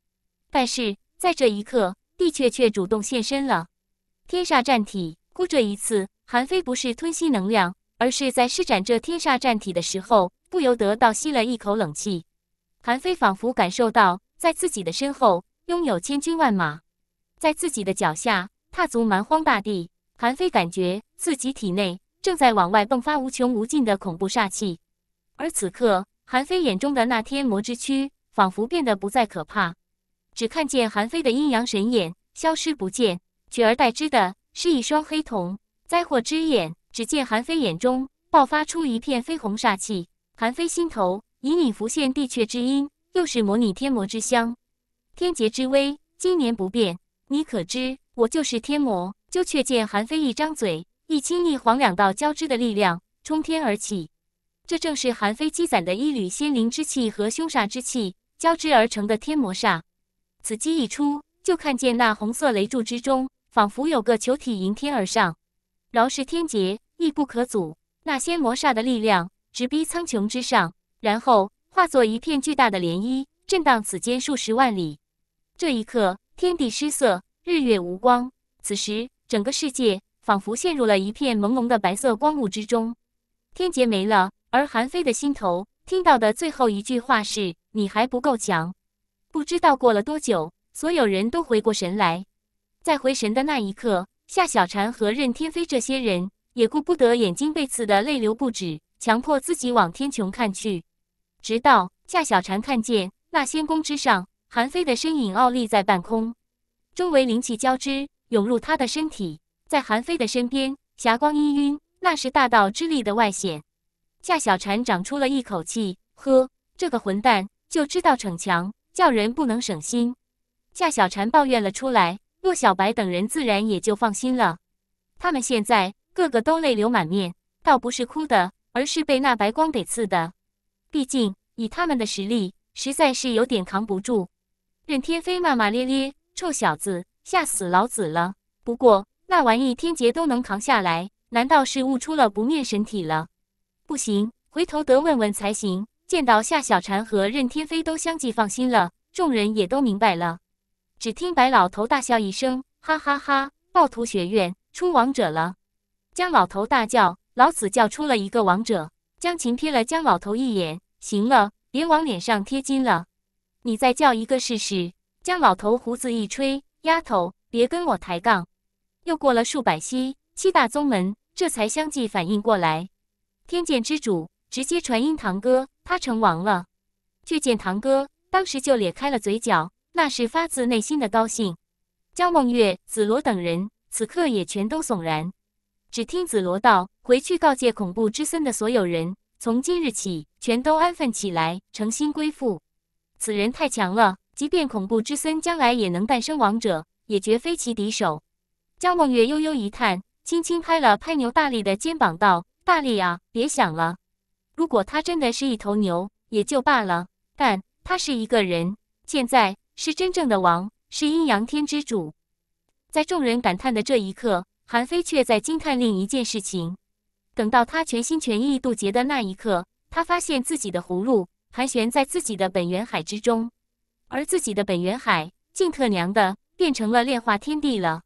[SPEAKER 1] 但是在这一刻，帝阙却主动现身了。天煞战体，孤这一次韩非不是吞吸能量，而是在施展这天煞战体的时候，不由得倒吸了一口冷气。韩非仿佛感受到，在自己的身后拥有千军万马，在自己的脚下踏足蛮荒大地，韩非感觉自己体内正在往外迸发无穷无尽的恐怖煞气，而此刻。韩非眼中的那天魔之躯仿佛变得不再可怕，只看见韩非的阴阳神眼消失不见，取而代之的是一双黑瞳灾祸之眼。只见韩非眼中爆发出一片绯红煞气，韩非心头隐隐浮现地阙之音，又是模拟天魔之乡，天劫之威，今年不变。你可知我就是天魔？鸠却见韩非一张嘴，一青一黄两道交织的力量冲天而起。这正是韩非积攒的一缕仙灵之气和凶煞之气交织而成的天魔煞。此击一出，就看见那红色雷柱之中，仿佛有个球体迎天而上，饶是天劫亦不可阻。那仙魔煞的力量直逼苍穹之上，然后化作一片巨大的涟漪，震荡此间数十万里。这一刻，天地失色，日月无光。此时，整个世界仿佛陷入了一片朦胧的白色光雾之中。天劫没了。而韩非的心头听到的最后一句话是：“你还不够强。”不知道过了多久，所有人都回过神来，在回神的那一刻，夏小蝉和任天飞这些人也顾不得眼睛被刺得泪流不止，强迫自己往天穹看去。直到夏小蝉看见那仙宫之上，韩非的身影傲立在半空，周围灵气交织涌入他的身体。在韩非的身边，霞光氤氲，那是大道之力的外显。夏小蝉长出了一口气，呵，这个混蛋就知道逞强，叫人不能省心。夏小蝉抱怨了出来，洛小白等人自然也就放心了。他们现在个个都泪流满面，倒不是哭的，而是被那白光给刺的。毕竟以他们的实力，实在是有点扛不住。任天飞骂骂咧咧：“臭小子，吓死老子了！不过那玩意天劫都能扛下来，难道是悟出了不灭神体了？”不行，回头得问问才行。见到夏小蝉和任天飞都相继放心了，众人也都明白了。只听白老头大笑一声：“哈哈哈！暴徒学院出王者了！”江老头大叫：“老子叫出了一个王者！”江琴瞥了江老头一眼：“行了，别往脸上贴金了，你再叫一个试试。”江老头胡子一吹：“丫头，别跟我抬杠。”又过了数百息，七大宗门这才相继反应过来。天剑之主直接传音堂哥：“他成王了。”却见堂哥当时就咧开了嘴角，那是发自内心的高兴。江梦月、紫罗等人此刻也全都悚然。只听紫罗道：“回去告诫恐怖之森的所有人，从今日起全都安分起来，诚心归附。”此人太强了，即便恐怖之森将来也能诞生王者，也绝非其敌手。江梦月悠悠一叹，轻轻拍了拍牛大力的肩膀，道。大力啊，别想了！如果他真的是一头牛，也就罢了。但他是一个人，现在是真正的王，是阴阳天之主。在众人感叹的这一刻，韩非却在惊叹另一件事情。等到他全心全意渡劫的那一刻，他发现自己的葫芦盘旋在自己的本源海之中，而自己的本源海竟特娘的变成了炼化天地了。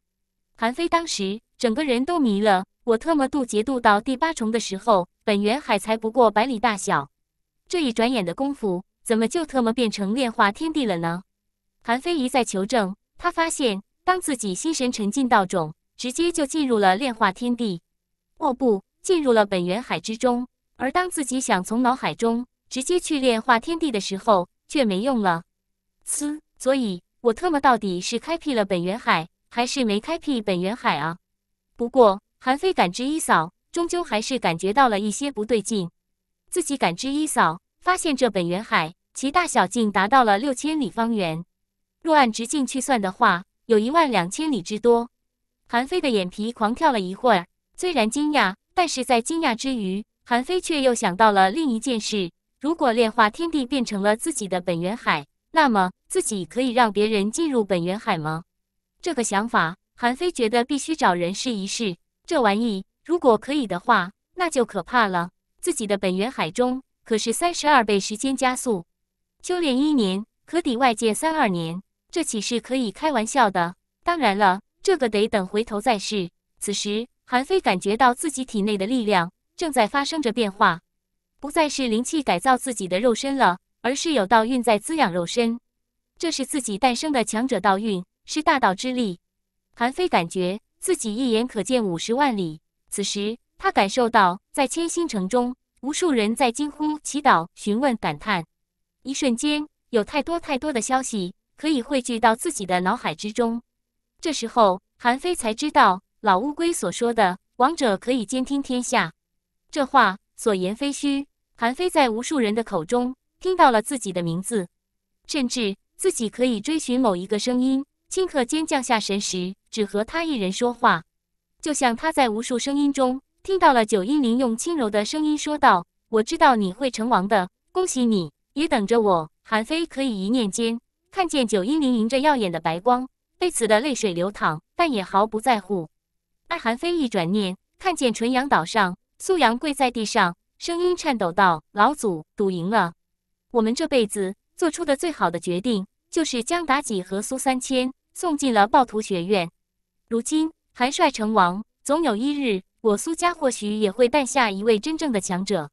[SPEAKER 1] 韩非当时整个人都迷了。我特么渡劫渡到第八重的时候，本源海才不过百里大小，这一转眼的功夫，怎么就特么变成炼化天地了呢？韩非一再求证，他发现，当自己心神沉浸到种，直接就进入了炼化天地。哦不，进入了本源海之中。而当自己想从脑海中直接去炼化天地的时候，却没用了。嘶，所以我特么到底是开辟了本源海，还是没开辟本源海啊？不过。韩非感知一扫，终究还是感觉到了一些不对劲。自己感知一扫，发现这本源海其大小竟达到了六千里方圆，若按直径去算的话，有一万两千里之多。韩非的眼皮狂跳了一会儿，虽然惊讶，但是在惊讶之余，韩非却又想到了另一件事：如果炼化天地变成了自己的本源海，那么自己可以让别人进入本源海吗？这个想法，韩非觉得必须找人试一试。这玩意如果可以的话，那就可怕了。自己的本源海中可是三十二倍时间加速，修炼一年可抵外界三二年，这岂是可以开玩笑的？当然了，这个得等回头再试。此时，韩非感觉到自己体内的力量正在发生着变化，不再是灵气改造自己的肉身了，而是有道运在滋养肉身。这是自己诞生的强者道运，是大道之力。韩非感觉。自己一眼可见五十万里。此时，他感受到在千星城中，无数人在惊呼、祈祷、询问、感叹。一瞬间，有太多太多的消息可以汇聚到自己的脑海之中。这时候，韩非才知道老乌龟所说的“王者可以监听天下”这话所言非虚。韩非在无数人的口中听到了自己的名字，甚至自己可以追寻某一个声音，顷刻间降下神识。只和他一人说话，就像他在无数声音中听到了九阴灵用轻柔的声音说道：“我知道你会成王的，恭喜你！也等着我。”韩非可以一念间看见九阴灵迎着耀眼的白光，被刺的泪水流淌，但也毫不在乎。而韩非一转念，看见纯阳岛上苏阳跪在地上，声音颤抖道：“老祖，赌赢了！我们这辈子做出的最好的决定，就是将妲己和苏三千送进了暴徒学院。”如今韩帅成王，总有一日，我苏家或许也会诞下一位真正的强者。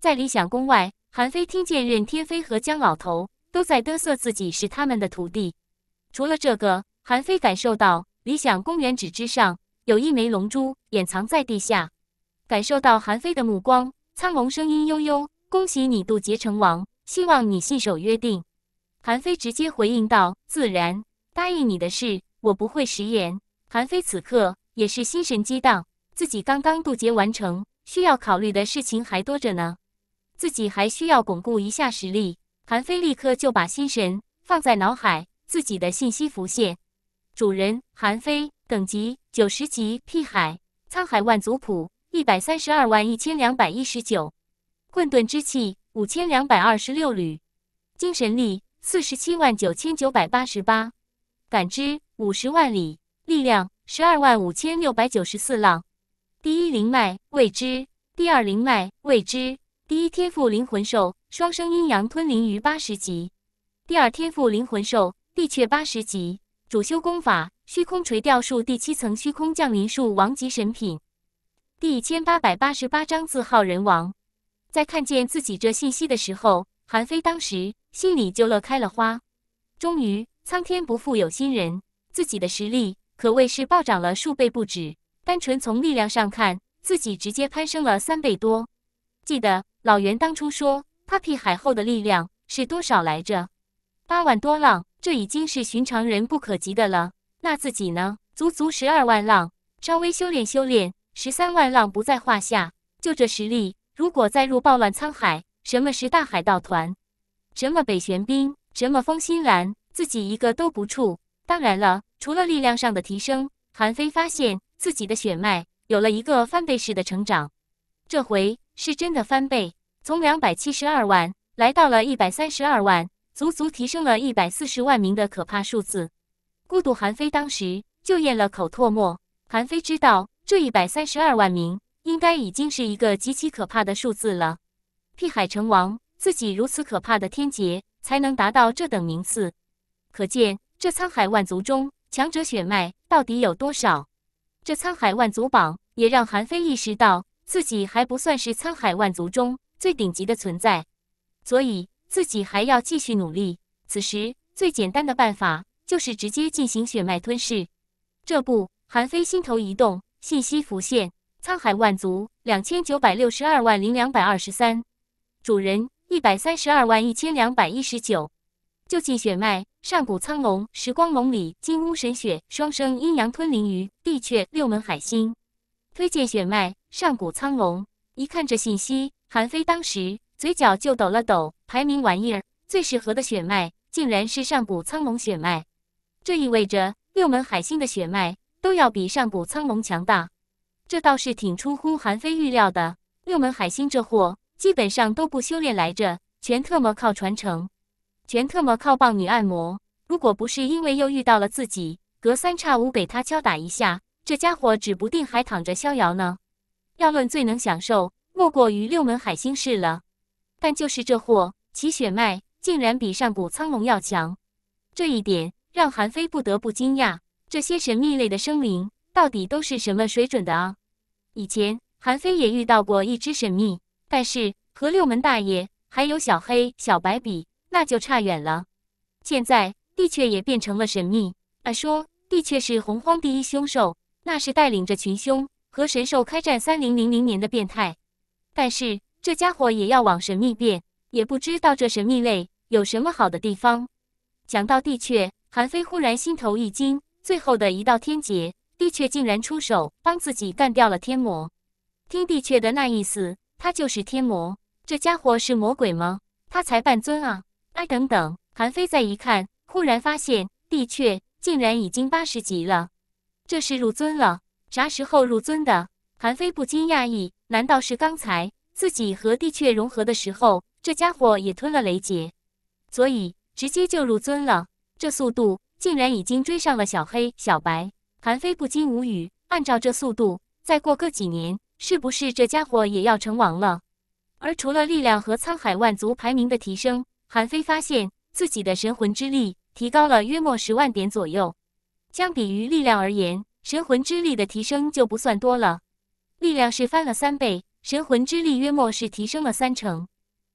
[SPEAKER 1] 在理想宫外，韩非听见任天飞和姜老头都在嘚瑟自己是他们的徒弟。除了这个，韩非感受到理想公园址之上有一枚龙珠掩藏在地下。感受到韩非的目光，苍龙声音悠悠：“恭喜你渡劫成王，希望你信守约定。”韩非直接回应道：“自然，答应你的事我不会食言。”韩非此刻也是心神激荡，自己刚刚渡劫完成，需要考虑的事情还多着呢。自己还需要巩固一下实力。韩非立刻就把心神放在脑海，自己的信息浮现：主人，韩非，等级九十级，辟海沧海万族谱一百三十二万一千两百一十九，混沌之气五千两百二十六缕，精神力四十七万九千九百八十八，感知五十万里。力量十二万五千六百九十四浪，第一灵脉未知，第二灵脉未知。第一天赋灵魂兽双生阴阳吞灵鱼八十级，第二天赋灵魂兽地雀八十级。主修功法虚空垂钓术第七层，虚空降临术王级神品。第一千八百八十八章字号人王。在看见自己这信息的时候，韩非当时心里就乐开了花。终于，苍天不负有心人，自己的实力。可谓是暴涨了数倍不止。单纯从力量上看，自己直接攀升了三倍多。记得老袁当初说，他劈海后的力量是多少来着？八万多浪，这已经是寻常人不可及的了。那自己呢？足足十二万浪，稍微修炼修炼，十三万浪不在话下。就这实力，如果再入暴乱沧海，什么十大海盗团，什么北玄冰，什么风心兰，自己一个都不怵。当然了，除了力量上的提升，韩非发现自己的血脉有了一个翻倍式的成长，这回是真的翻倍，从两百七十二万来到了一百三十二万，足足提升了一百四十万名的可怕数字。孤独韩非当时就咽了口唾沫，韩非知道这一百三十二万名应该已经是一个极其可怕的数字了，屁海成王自己如此可怕的天劫才能达到这等名次，可见。这沧海万族中强者血脉到底有多少？这沧海万族榜也让韩非意识到自己还不算是沧海万族中最顶级的存在，所以自己还要继续努力。此时最简单的办法就是直接进行血脉吞噬。这不，韩非心头一动，信息浮现：沧海万族两千九百六十二万零两百二十三，主人一百三十二万一千两百一十九。就系血脉上古苍龙、时光龙里金乌神血、双生阴阳吞灵鱼、地雀六门海星。推荐血脉上古苍龙。一看这信息，韩非当时嘴角就抖了抖。排名玩意儿最适合的血脉，竟然是上古苍龙血脉。这意味着六门海星的血脉都要比上古苍龙强大。这倒是挺出乎韩非预料的。六门海星这货基本上都不修炼来着，全特么靠传承。全特么靠棒女按摩，如果不是因为又遇到了自己，隔三差五给他敲打一下，这家伙指不定还躺着逍遥呢。要论最能享受，莫过于六门海星式了。但就是这货，其血脉竟然比上古苍龙要强，这一点让韩非不得不惊讶。这些神秘类的生灵到底都是什么水准的啊？以前韩非也遇到过一只神秘，但是和六门大爷还有小黑小白比。那就差远了。现在地雀也变成了神秘。按说地雀是洪荒第一凶兽，那是带领着群凶和神兽开战三零零零年的变态。但是这家伙也要往神秘变，也不知道这神秘类有什么好的地方。讲到地雀，韩非忽然心头一惊，最后的一道天劫，地雀竟然出手帮自己干掉了天魔。听地雀的那意思，他就是天魔。这家伙是魔鬼吗？他才半尊啊！哎，等等！韩非再一看，忽然发现地雀竟然已经八十级了，这是入尊了？啥时候入尊的？韩非不禁讶异，难道是刚才自己和地雀融合的时候，这家伙也吞了雷劫，所以直接就入尊了？这速度竟然已经追上了小黑、小白！韩非不禁无语，按照这速度，再过个几年，是不是这家伙也要成王了？而除了力量和沧海万族排名的提升，韩非发现自己的神魂之力提高了约莫十万点左右，相比于力量而言，神魂之力的提升就不算多了。力量是翻了三倍，神魂之力约莫是提升了三成。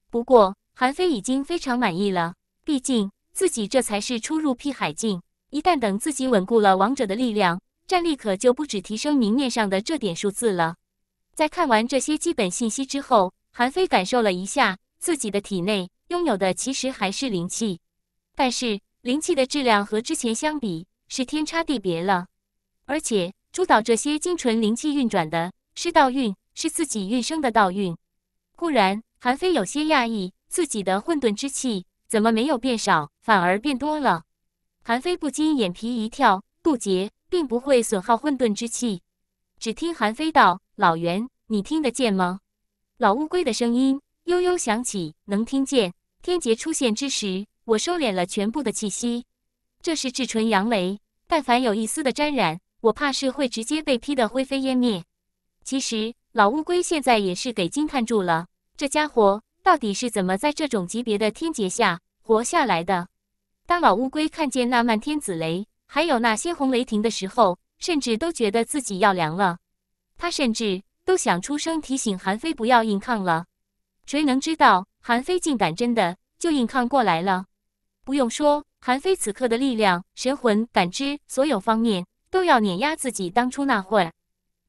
[SPEAKER 1] 不过韩非已经非常满意了，毕竟自己这才是初入辟海境。一旦等自己稳固了王者的力量，战力可就不止提升明面上的这点数字了。在看完这些基本信息之后，韩非感受了一下自己的体内。拥有的其实还是灵气，但是灵气的质量和之前相比是天差地别了。而且主导这些精纯灵气运转的是道运，是自己运生的道运。忽然，韩非有些讶异，自己的混沌之气怎么没有变少，反而变多了？韩非不禁眼皮一跳，渡劫并不会损耗混沌之气。只听韩非道：“老袁，你听得见吗？”老乌龟的声音悠悠响起：“能听见。”天劫出现之时，我收敛了全部的气息。这是至纯阳雷，但凡有一丝的沾染，我怕是会直接被劈得灰飞烟灭。其实老乌龟现在也是给惊叹住了，这家伙到底是怎么在这种级别的天劫下活下来的？当老乌龟看见那漫天紫雷，还有那鲜红雷霆的时候，甚至都觉得自己要凉了。他甚至都想出声提醒韩非不要硬抗了。谁能知道？韩非竟敢真的就硬抗过来了。不用说，韩非此刻的力量、神魂、感知，所有方面都要碾压自己当初那会儿。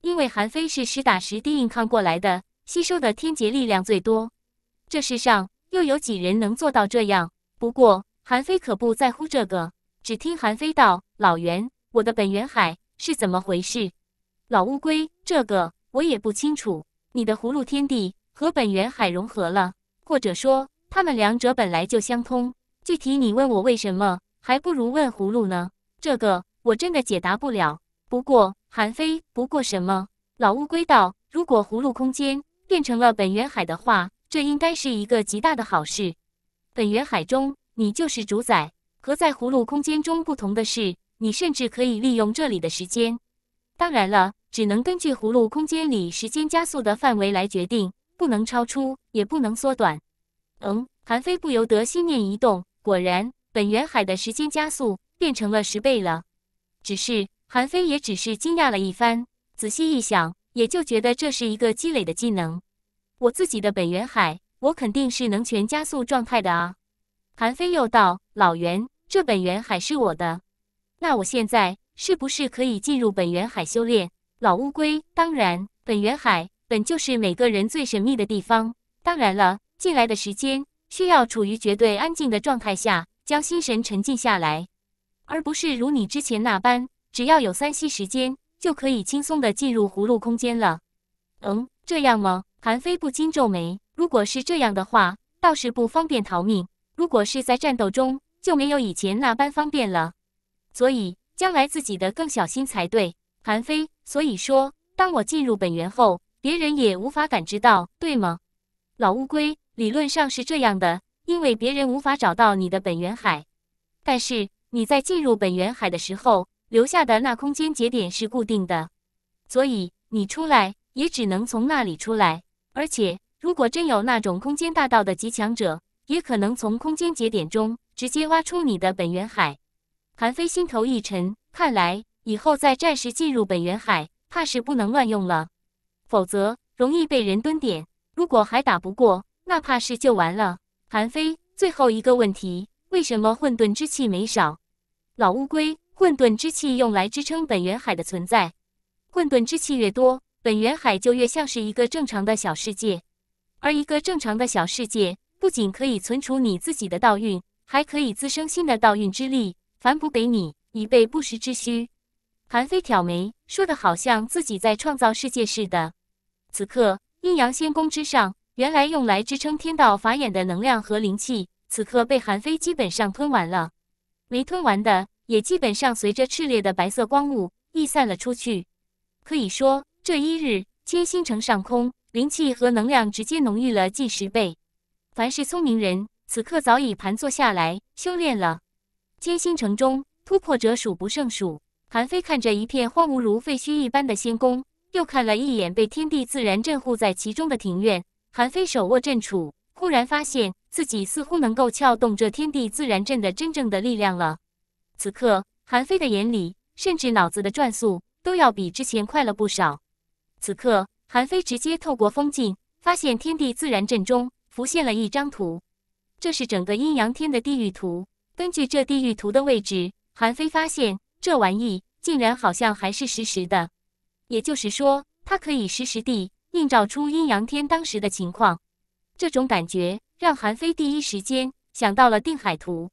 [SPEAKER 1] 因为韩非是实打实地硬抗过来的，吸收的天劫力量最多。这世上又有几人能做到这样？不过韩非可不在乎这个，只听韩非道：“老袁，我的本源海是怎么回事？”老乌龟，这个我也不清楚。你的葫芦天地和本源海融合了。或者说，他们两者本来就相通。具体你问我为什么，还不如问葫芦呢。这个我真的解答不了。不过，韩非，不过什么？老乌龟道：“如果葫芦空间变成了本源海的话，这应该是一个极大的好事。本源海中，你就是主宰。和在葫芦空间中不同的是，你甚至可以利用这里的时间。当然了，只能根据葫芦空间里时间加速的范围来决定。”不能超出，也不能缩短。嗯，韩非不由得心念一动，果然本源海的时间加速变成了十倍了。只是韩非也只是惊讶了一番，仔细一想，也就觉得这是一个积累的技能。我自己的本源海，我肯定是能全加速状态的啊。韩非又道：“老袁，这本源海是我的，那我现在是不是可以进入本源海修炼？”老乌龟，当然，本源海。本就是每个人最神秘的地方。当然了，进来的时间需要处于绝对安静的状态下，将心神沉静下来，而不是如你之前那般，只要有三息时间就可以轻松的进入葫芦空间了。嗯，这样吗？韩非不禁皱眉。如果是这样的话，倒是不方便逃命。如果是在战斗中，就没有以前那般方便了。所以，将来自己的更小心才对，韩非。所以说，当我进入本源后。别人也无法感知到，对吗？老乌龟，理论上是这样的，因为别人无法找到你的本源海。但是你在进入本源海的时候留下的那空间节点是固定的，所以你出来也只能从那里出来。而且，如果真有那种空间大道的极强者，也可能从空间节点中直接挖出你的本源海。韩非心头一沉，看来以后再暂时进入本源海，怕是不能乱用了。否则容易被人蹲点。如果还打不过，那怕是就完了。韩非，最后一个问题，为什么混沌之气没少？老乌龟，混沌之气用来支撑本源海的存在。混沌之气越多，本源海就越像是一个正常的小世界。而一个正常的小世界，不仅可以存储你自己的道运，还可以滋生新的道运之力，反哺给你，以备不时之需。韩非挑眉，说的好像自己在创造世界似的。此刻，阴阳仙宫之上，原来用来支撑天道法眼的能量和灵气，此刻被韩非基本上吞完了。没吞完的，也基本上随着炽烈的白色光雾溢散了出去。可以说，这一日，千星城上空灵气和能量直接浓郁了近十倍。凡是聪明人，此刻早已盘坐下来修炼了。千星城中突破者数不胜数。韩非看着一片荒芜如废墟一般的仙宫。又看了一眼被天地自然镇护在其中的庭院，韩非手握阵杵，忽然发现自己似乎能够撬动这天地自然阵的真正的力量了。此刻，韩非的眼里甚至脑子的转速都要比之前快了不少。此刻，韩非直接透过风镜，发现天地自然阵中浮现了一张图，这是整个阴阳天的地狱图。根据这地狱图的位置，韩非发现这玩意竟然好像还是实时的。也就是说，它可以实时地映照出阴阳天当时的情况。这种感觉让韩非第一时间想到了定海图。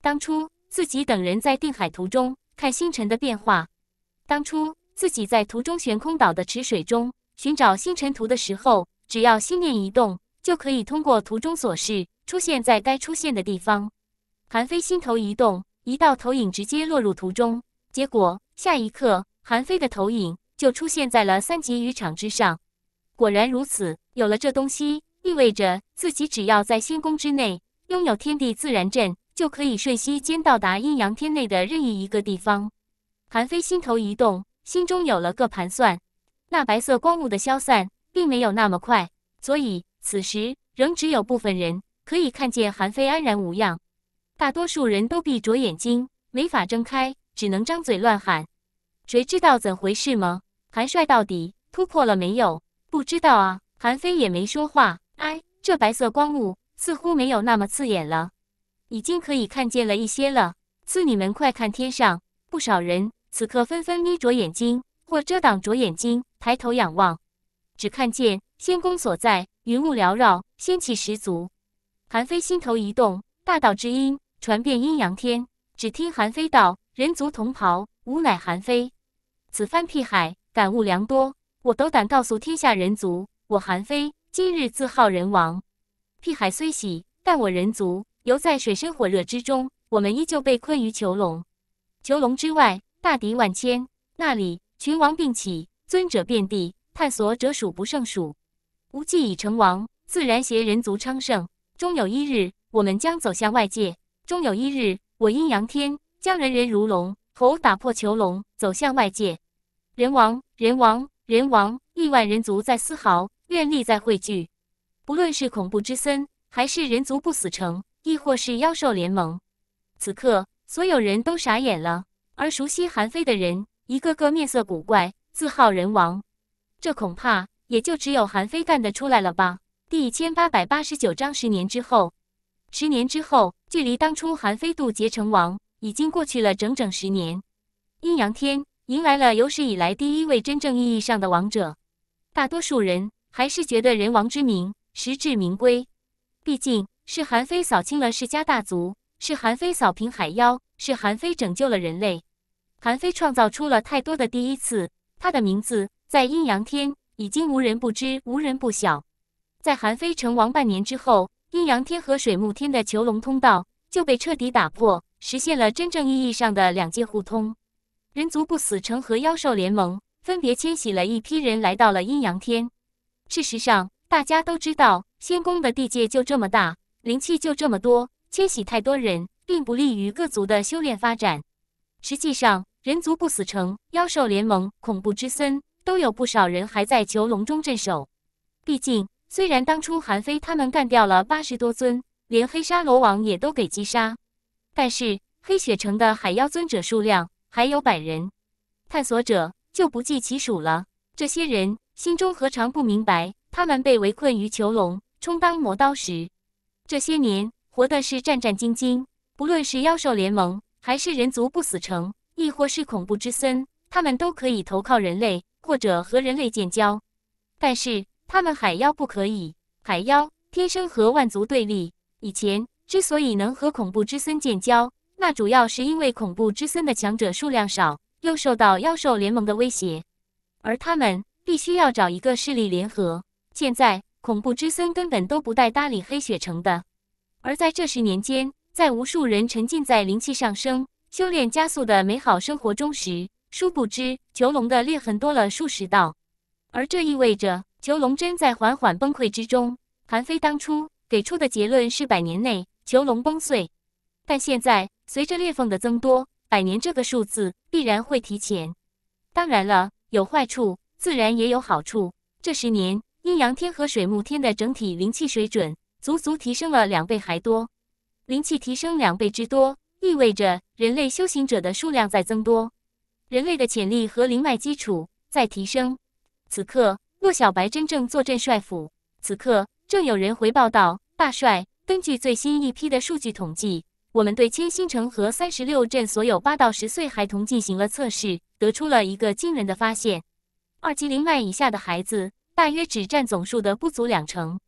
[SPEAKER 1] 当初自己等人在定海图中看星辰的变化，当初自己在途中悬空岛的池水中寻找星辰图的时候，只要心念一动，就可以通过图中所示出现在该出现的地方。韩非心头一动，一道投影直接落入图中。结果下一刻，韩非的投影。就出现在了三级渔场之上，果然如此。有了这东西，意味着自己只要在仙宫之内拥有天地自然阵，就可以瞬息间到达阴阳天内的任意一个地方。韩非心头一动，心中有了个盘算。那白色光雾的消散并没有那么快，所以此时仍只有部分人可以看见韩非安然无恙，大多数人都闭着眼睛，没法睁开，只能张嘴乱喊，谁知道怎回事吗？韩帅到底突破了没有？不知道啊。韩非也没说话。哎，这白色光雾似乎没有那么刺眼了，已经可以看见了一些了。次你们快看天上！不少人此刻纷纷眯着眼睛或遮挡着眼睛抬头仰望，只看见仙宫所在，云雾缭绕，仙气十足。韩非心头一动，大道之音传遍阴阳天。只听韩非道：“人族同袍，吾乃韩非。此番辟海。”感悟良多，我斗胆告诉天下人族：我韩非今日自号人王。屁海虽喜，但我人族犹在水深火热之中。我们依旧被困于囚笼，囚笼之外，大敌万千。那里群王并起，尊者遍地，探索者数不胜数。无忌已成王，自然携人族昌盛。终有一日，我们将走向外界；终有一日，我阴阳天将人人如龙猴打破囚笼，走向外界。人王，人王，人王！亿万人族在嘶嚎，愿力在汇聚。不论是恐怖之森，还是人族不死城，亦或是妖兽联盟，此刻所有人都傻眼了。而熟悉韩非的人，一个个面色古怪。自号人王，这恐怕也就只有韩非干得出来了吧。第一千八百八十九章：十年之后。十年之后，距离当初韩非渡劫成王，已经过去了整整十年。阴阳天。迎来了有史以来第一位真正意义上的王者。大多数人还是觉得“人王”之名实至名归，毕竟是韩非扫清了世家大族，是韩非扫平海妖，是韩非拯救了人类。韩非创造出了太多的第一次，他的名字在阴阳天已经无人不知，无人不晓。在韩非成王半年之后，阴阳天和水木天的囚笼通道就被彻底打破，实现了真正意义上的两界互通。人族不死城和妖兽联盟分别迁徙了一批人来到了阴阳天。事实上，大家都知道仙宫的地界就这么大，灵气就这么多，迁徙太多人并不利于各族的修炼发展。实际上，人族不死城、妖兽联盟、恐怖之森都有不少人还在囚笼中镇守。毕竟，虽然当初韩非他们干掉了八十多尊，连黑沙罗王也都给击杀，但是黑雪城的海妖尊者数量。还有百人，探索者就不计其数了。这些人心中何尝不明白，他们被围困于囚笼，充当磨刀石。这些年活的是战战兢兢。不论是妖兽联盟，还是人族不死城，亦或是恐怖之森，他们都可以投靠人类，或者和人类建交。但是他们海妖不可以。海妖天生和万族对立。以前之所以能和恐怖之森建交，那主要是因为恐怖之森的强者数量少，又受到妖兽联盟的威胁，而他们必须要找一个势力联合。现在，恐怖之森根本都不带搭理黑雪城的。而在这十年间，在无数人沉浸在灵气上升、修炼加速的美好生活中时，殊不知囚笼的裂痕多了数十道，而这意味着囚笼真在缓缓崩溃之中。韩非当初给出的结论是百年内囚笼崩碎，但现在。随着裂缝的增多，百年这个数字必然会提前。当然了，有坏处，自然也有好处。这十年，阴阳天和水木天的整体灵气水准足足提升了两倍还多。灵气提升两倍之多，意味着人类修行者的数量在增多，人类的潜力和灵脉基础在提升。此刻，洛小白真正坐镇帅府。此刻，正有人回报道大帅：根据最新一批的数据统计。我们对千星城和三十六镇所有八到十岁孩童进行了测试，得出了一个惊人的发现：二级灵脉以下的孩子大约只占总数的不足两成。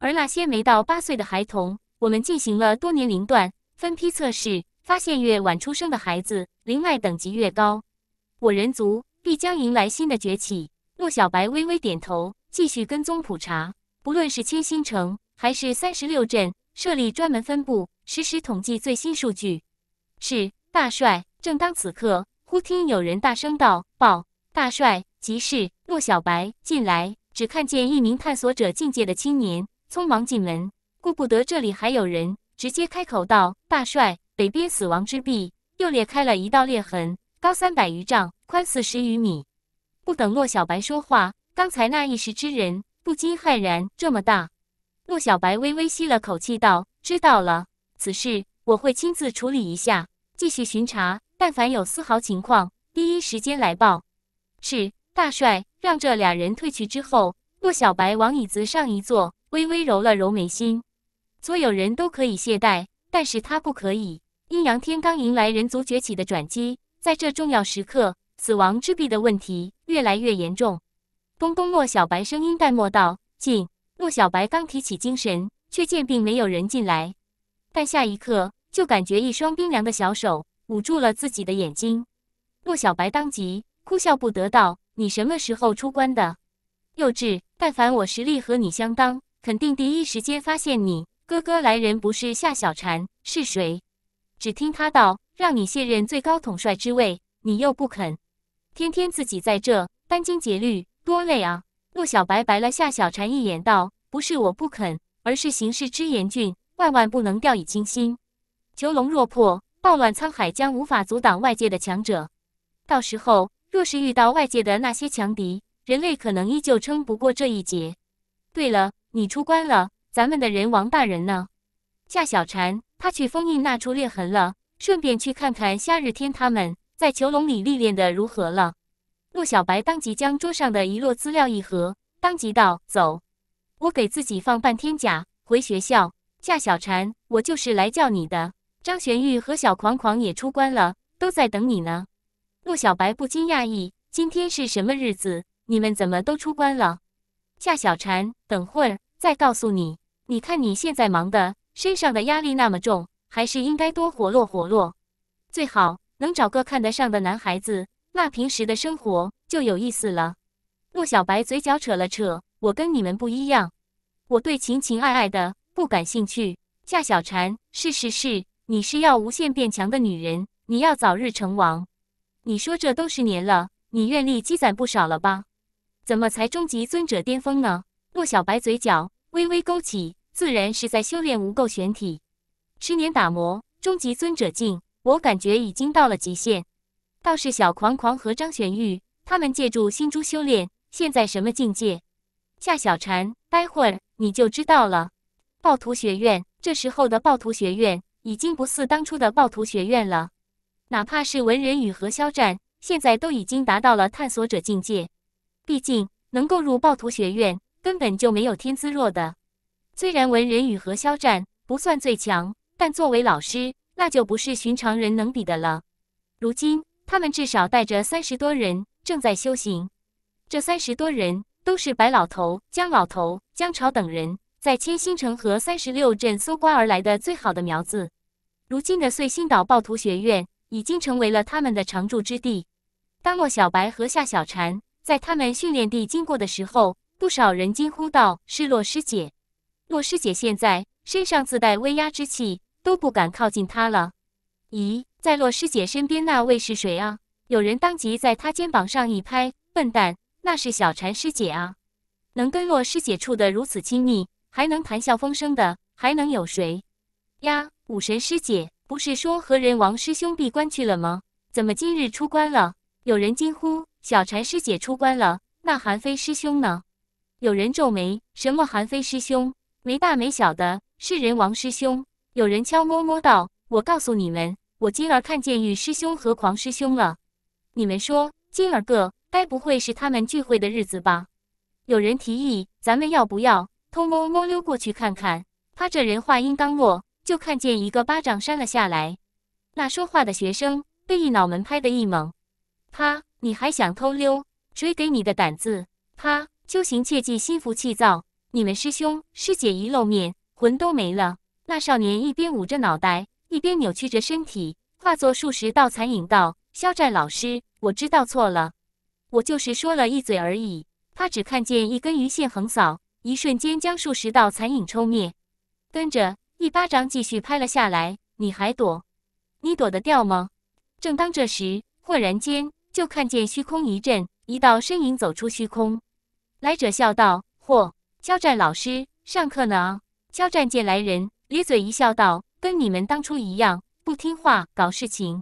[SPEAKER 1] 而那些没到八岁的孩童，我们进行了多年龄段分批测试，发现越晚出生的孩子灵脉等级越高。我人族必将迎来新的崛起。洛小白微微点头，继续跟踪普查。不论是千星城还是三十六镇。设立专门分部，实时统计最新数据。是大帅。正当此刻，忽听有人大声道：“报大帅，即是洛小白进来，只看见一名探索者境界的青年匆忙进门，顾不得这里还有人，直接开口道：“大帅，北边死亡之壁又裂开了一道裂痕，高三百余丈，宽四十余米。”不等洛小白说话，刚才那一时之人不禁骇然：“这么大！”洛小白微微吸了口气，道：“知道了，此事我会亲自处理一下。继续巡查，但凡有丝毫情况，第一时间来报。”“是，大帅。”让这俩人退去之后，洛小白往椅子上一坐，微微揉了揉眉心。所有人都可以懈怠，但是他不可以。阴阳天刚迎来人族崛起的转机，在这重要时刻，死亡之壁的问题越来越严重。咚咚洛小白声音淡漠道：“进。”洛小白刚提起精神，却见并没有人进来，但下一刻就感觉一双冰凉的小手捂住了自己的眼睛。洛小白当即哭笑不得道：“你什么时候出关的？幼稚！但凡我实力和你相当，肯定第一时间发现你哥哥来人不是夏小婵是谁？”只听他道：“让你卸任最高统帅之位，你又不肯，天天自己在这殚精竭虑，多累啊！”陆小白白了夏小蝉一眼，道：“不是我不肯，而是形势之严峻，万万不能掉以轻心。囚笼若破，暴乱沧海将无法阻挡外界的强者。到时候若是遇到外界的那些强敌，人类可能依旧撑不过这一劫。对了，你出关了，咱们的人王大人呢？夏小蝉，他去封印那处裂痕了，顺便去看看夏日天他们在囚笼里历练的如何了。”陆小白当即将桌上的一摞资料一合，当即道：“走，我给自己放半天假，回学校。”夏小婵，我就是来叫你的。张玄玉和小狂狂也出关了，都在等你呢。陆小白不禁讶异：“今天是什么日子？你们怎么都出关了？”夏小婵，等会儿再告诉你。你看你现在忙的，身上的压力那么重，还是应该多活络活络，最好能找个看得上的男孩子。那平时的生活就有意思了。洛小白嘴角扯了扯，我跟你们不一样，我对情情爱爱的不感兴趣。夏小蝉，是是是，你是要无限变强的女人，你要早日成王。你说这都十年了，你阅历积攒不少了吧？怎么才终极尊者巅峰呢？洛小白嘴角微微勾起，自然是在修炼无垢玄体，十年打磨，终极尊者境，我感觉已经到了极限。倒是小狂狂和张玄玉，他们借助心珠修炼，现在什么境界？夏小禅，待会儿你就知道了。暴徒学院这时候的暴徒学院，已经不似当初的暴徒学院了。哪怕是文人与何肖战，现在都已经达到了探索者境界。毕竟能够入暴徒学院，根本就没有天资弱的。虽然文人与何肖战不算最强，但作为老师，那就不是寻常人能比的了。如今。他们至少带着三十多人正在修行，这三十多人都是白老头、江老头、江潮等人在千星城和三十六镇搜刮而来的最好的苗子。如今的碎星岛暴徒学院已经成为了他们的常驻之地。当莫小白和夏小禅在他们训练地经过的时候，不少人惊呼道：“是洛师姐！”洛师姐现在身上自带威压之气，都不敢靠近她了。咦？在洛师姐身边那位是谁啊？有人当即在她肩膀上一拍：“笨蛋，那是小禅师姐啊！能跟洛师姐处得如此亲密，还能谈笑风生的，还能有谁？呀，武神师姐不是说和人王师兄闭关去了吗？怎么今日出关了？”有人惊呼：“小禅师姐出关了！”那韩非师兄呢？有人皱眉：“什么韩非师兄？没大没小的，是人王师兄。”有人悄摸摸道：“我告诉你们。”我今儿看见玉师兄和狂师兄了，你们说今儿个该不会是他们聚会的日子吧？有人提议，咱们要不要偷摸摸溜过去看看？他这人话音刚落，就看见一个巴掌扇了下来，那说话的学生被一脑门拍得一懵。啪！你还想偷溜？谁给你的胆子？啪！修行切记心浮气躁。你们师兄师姐一露面，魂都没了。那少年一边捂着脑袋。一边扭曲着身体，化作数十道残影，道：“肖战老师，我知道错了，我就是说了一嘴而已。”他只看见一根鱼线横扫，一瞬间将数十道残影抽灭，跟着一巴掌继续拍了下来。你还躲？你躲得掉吗？正当这时，豁然间就看见虚空一震，一道身影走出虚空。来者笑道：“嚯，肖战老师上课呢。”肖战见来人，咧嘴一笑，道。跟你们当初一样，不听话搞事情，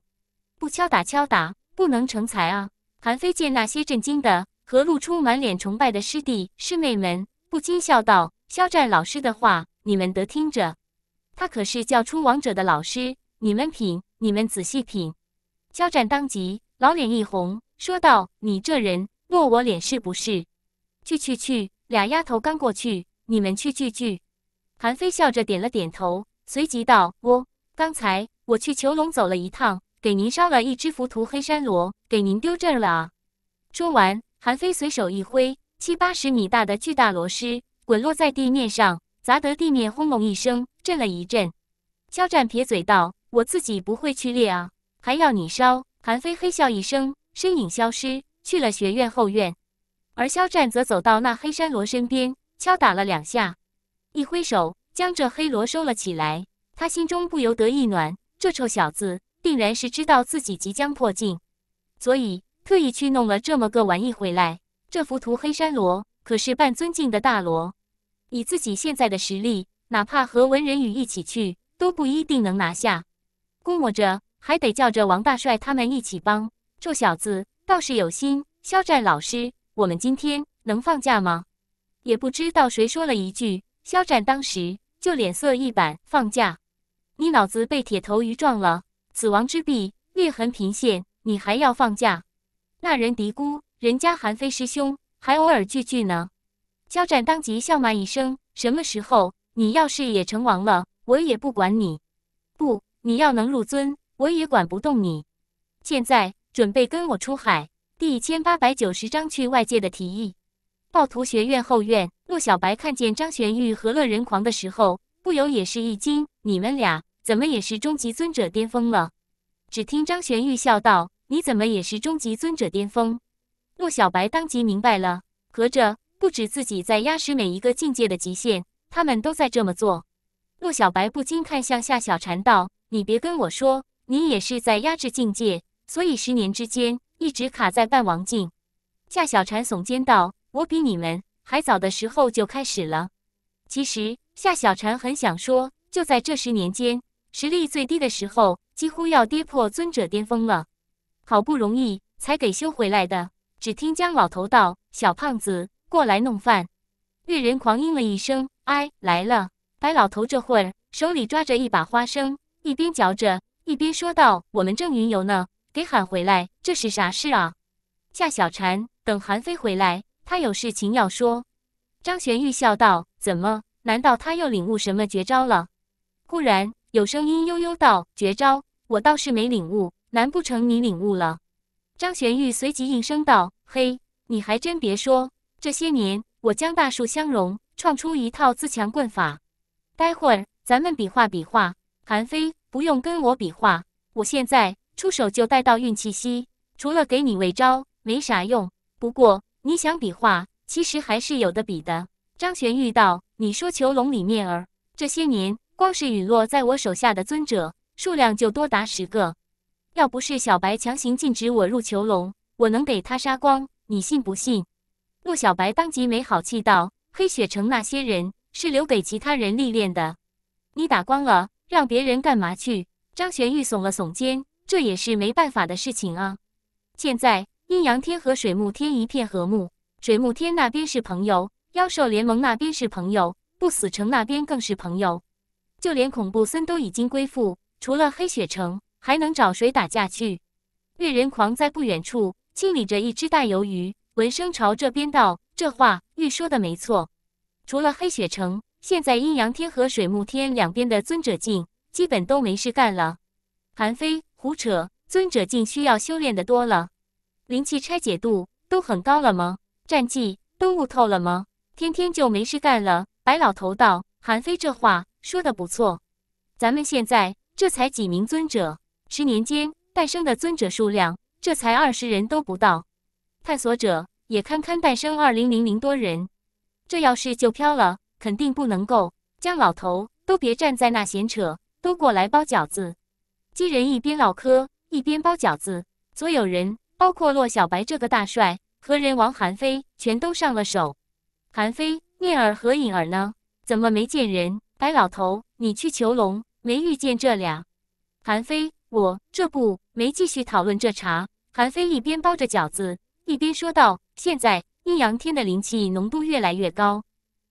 [SPEAKER 1] 不敲打敲打，不能成才啊！韩非见那些震惊的和露出满脸崇拜的师弟师妹们，不禁笑道：“肖战老师的话，你们得听着，他可是教出王者的老师，你们品，你们仔细品。”肖战当即老脸一红，说道：“你这人落我脸是不是？”“去去去，俩丫头刚过去，你们去聚聚。”韩非笑着点了点头。随即道：“我刚才我去囚笼走了一趟，给您烧了一只浮屠黑山螺，给您丢这儿了啊。”说完，韩非随手一挥，七八十米大的巨大螺狮滚落在地面上，砸得地面轰隆一声，震了一震。肖战撇嘴道：“我自己不会去猎啊，还要你烧？”韩非嘿笑一声，身影消失，去了学院后院。而肖战则走到那黑山螺身边，敲打了两下，一挥手。将这黑罗收了起来，他心中不由得一暖。这臭小子定然是知道自己即将破境，所以特意去弄了这么个玩意回来。这幅图黑山罗可是半尊境的大罗，以自己现在的实力，哪怕和文人宇一起去，都不一定能拿下。估摸着还得叫着王大帅他们一起帮。臭小子倒是有心，肖战老师，我们今天能放假吗？也不知道谁说了一句，肖战当时。就脸色一板，放假？你脑子被铁头鱼撞了？死亡之壁裂痕频现，你还要放假？那人嘀咕：“人家韩非师兄还偶尔聚聚呢。”肖战当即笑骂一声：“什么时候你要是也成王了，我也不管你；不，你要能入尊，我也管不动你。现在准备跟我出海。”第一千八百九十章去外界的提议。暴徒学院后院，陆小白看见张玄玉和乐人狂的时候，不由也是一惊：“你们俩怎么也是终极尊者巅峰了？”只听张玄玉笑道：“你怎么也是终极尊者巅峰？”陆小白当即明白了，合着不止自己在压实每一个境界的极限，他们都在这么做。陆小白不禁看向夏小婵道：“你别跟我说，你也是在压制境界，所以十年之间一直卡在半王境。”夏小婵耸肩道。我比你们还早的时候就开始了。其实夏小蝉很想说，就在这十年间，实力最低的时候，几乎要跌破尊者巅峰了，好不容易才给修回来的。只听姜老头道：“小胖子，过来弄饭。”玉人狂应了一声：“哎，来了。”白老头这会儿手里抓着一把花生，一边嚼着，一边说道：“我们正云游呢，给喊回来，这是啥事啊？”夏小蝉等韩飞回来。他有事情要说，张玄玉笑道：“怎么？难道他又领悟什么绝招了？”忽然有声音悠悠道：“绝招，我倒是没领悟，难不成你领悟了？”张玄玉随即应声道：“嘿，你还真别说，这些年我将大树相融，创出一套自强棍法。待会儿咱们比划比划。”韩非不用跟我比划，我现在出手就带到运气息，除了给你喂招没啥用。不过。你想比划，其实还是有的比的。张玄玉道：“你说囚笼里面儿，这些年光是陨落在我手下的尊者数量就多达十个。要不是小白强行禁止我入囚笼，我能给他杀光？你信不信？”陆小白当即没好气道：“黑雪城那些人是留给其他人历练的，你打光了，让别人干嘛去？”张玄玉耸了耸肩：“这也是没办法的事情啊。现在。”阴阳天和水木天一片和睦，水木天那边是朋友，妖兽联盟那边是朋友，不死城那边更是朋友，就连恐怖森都已经归附，除了黑雪城，还能找谁打架去？月人狂在不远处清理着一只大鱿鱼，闻声朝这边道：“这话玉说的没错，除了黑雪城，现在阴阳天和水木天两边的尊者境基本都没事干了。”韩非胡扯，尊者境需要修炼的多了。灵气拆解度都很高了吗？战绩都悟透了吗？天天就没事干了。白老头道：“韩非这话说的不错，咱们现在这才几名尊者？十年间诞生的尊者数量，这才二十人都不到。探索者也堪堪诞生二零零零多人。这要是就飘了，肯定不能够。”姜老头都别站在那闲扯，都过来包饺子。几人一边唠嗑一边包饺子，所有人。包括洛小白这个大帅和人王韩非，全都上了手。韩非、念儿和影儿呢？怎么没见人？白老头，你去囚笼没遇见这俩？韩非，我这不没继续讨论这茬。韩非一边包着饺子，一边说道：“现在阴阳天的灵气浓度越来越高，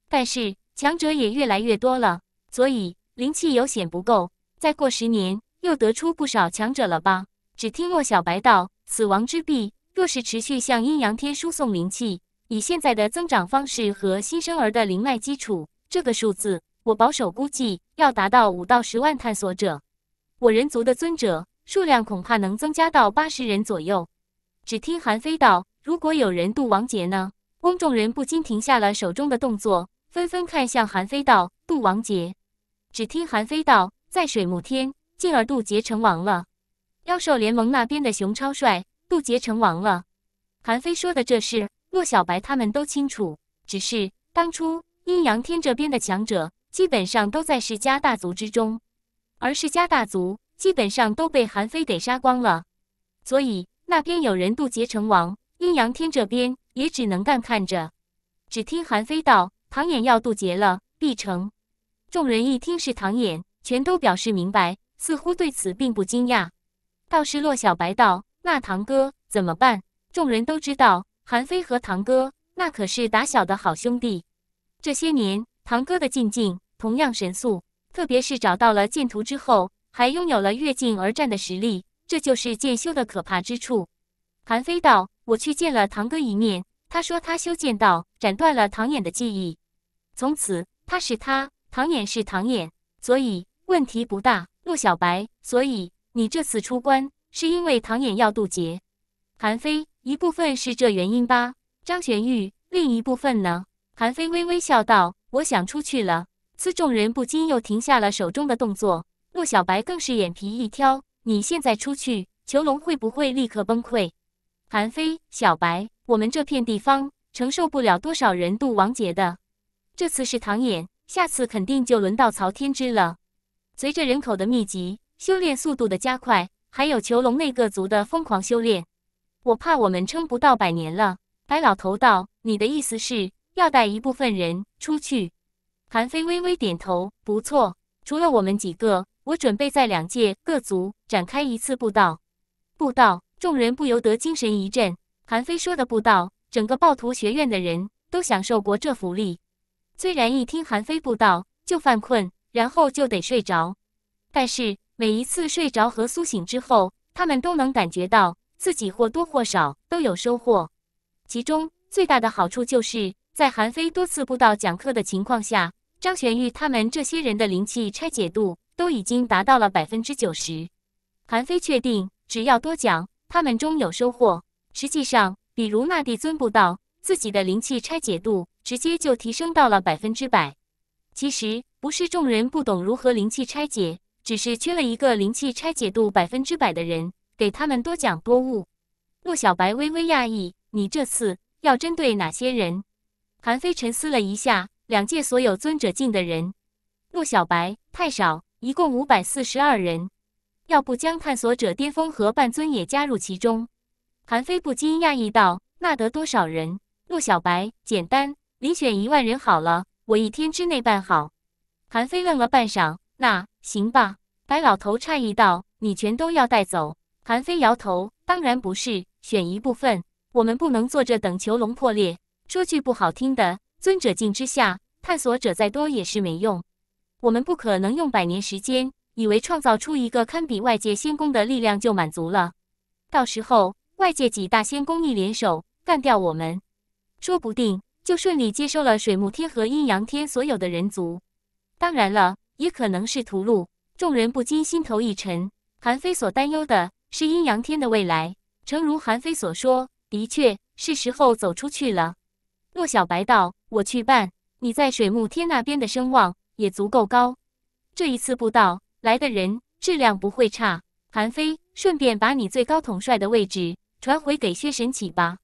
[SPEAKER 1] 但是强者也越来越多了，所以灵气有显不够。再过十年，又得出不少强者了吧？”只听洛小白道。死亡之壁若是持续向阴阳天输送灵气，以现在的增长方式和新生儿的灵脉基础，这个数字我保守估计要达到五到十万探索者。我人族的尊者数量恐怕能增加到八十人左右。只听韩非道：“如果有人渡王劫呢？”翁众人不禁停下了手中的动作，纷纷看向韩非道：“渡王劫？”只听韩非道：“在水木天，进而渡劫成王了。”妖兽联盟那边的熊超帅渡劫成王了，韩非说的这事，洛小白他们都清楚。只是当初阴阳天这边的强者基本上都在世家大族之中，而世家大族基本上都被韩非给杀光了，所以那边有人渡劫成王，阴阳天这边也只能干看着。只听韩非道：“唐衍要渡劫了，必成。”众人一听是唐衍，全都表示明白，似乎对此并不惊讶。倒是洛小白道：“那堂哥怎么办？”众人都知道，韩非和堂哥那可是打小的好兄弟。这些年，堂哥的进境同样神速，特别是找到了剑图之后，还拥有了越境而战的实力。这就是剑修的可怕之处。韩非道：“我去见了堂哥一面，他说他修剑道，斩断了唐眼的记忆。从此，他是他，唐眼是唐眼，所以问题不大。”洛小白，所以。你这次出关是因为唐衍要渡劫，韩非一部分是这原因吧？张玄玉另一部分呢？韩非微微笑道：“我想出去了。”司众人不禁又停下了手中的动作，莫小白更是眼皮一挑：“你现在出去，囚笼会不会立刻崩溃？”韩非，小白，我们这片地方承受不了多少人渡王劫的。这次是唐衍，下次肯定就轮到曹天之了。随着人口的密集。修炼速度的加快，还有囚笼内各族的疯狂修炼，我怕我们撑不到百年了。白老头道：“你的意思是要带一部分人出去？”韩非微微点头：“不错，除了我们几个，我准备在两界各族展开一次布道。”布道，众人不由得精神一振。韩非说的布道，整个暴徒学院的人都享受过这福利。虽然一听韩非布道就犯困，然后就得睡着，但是。每一次睡着和苏醒之后，他们都能感觉到自己或多或少都有收获。其中最大的好处就是，在韩非多次布道讲课的情况下，张玄玉他们这些人的灵气拆解度都已经达到了百分之九十。韩非确定，只要多讲，他们终有收获。实际上，比如那帝尊布道，自己的灵气拆解度直接就提升到了百分之百。其实不是众人不懂如何灵气拆解。只是缺了一个灵气拆解度百分之百的人，给他们多讲多悟。洛小白微微讶异：“你这次要针对哪些人？”韩非沉思了一下：“两界所有尊者境的人。”洛小白：“太少，一共五百四十二人。要不将探索者巅峰和半尊也加入其中？”韩非不禁讶异道：“那得多少人？”洛小白：“简单，遴选一万人好了，我一天之内办好。”韩非愣了半晌。那行吧，白老头诧异道：“你全都要带走？”韩非摇头：“当然不是，选一部分。我们不能坐着等囚笼破裂。说句不好听的，尊者境之下，探索者再多也是没用。我们不可能用百年时间，以为创造出一个堪比外界仙宫的力量就满足了。到时候外界几大仙宫一联手，干掉我们，说不定就顺利接收了水木天和阴阳天所有的人族。当然了。”也可能是屠戮，众人不禁心头一沉。韩非所担忧的是阴阳天的未来。诚如韩非所说，的确是时候走出去了。洛小白道：“我去办，你在水木天那边的声望也足够高，这一次不道来的人质量不会差。”韩非，顺便把你最高统帅的位置传回给薛神启吧。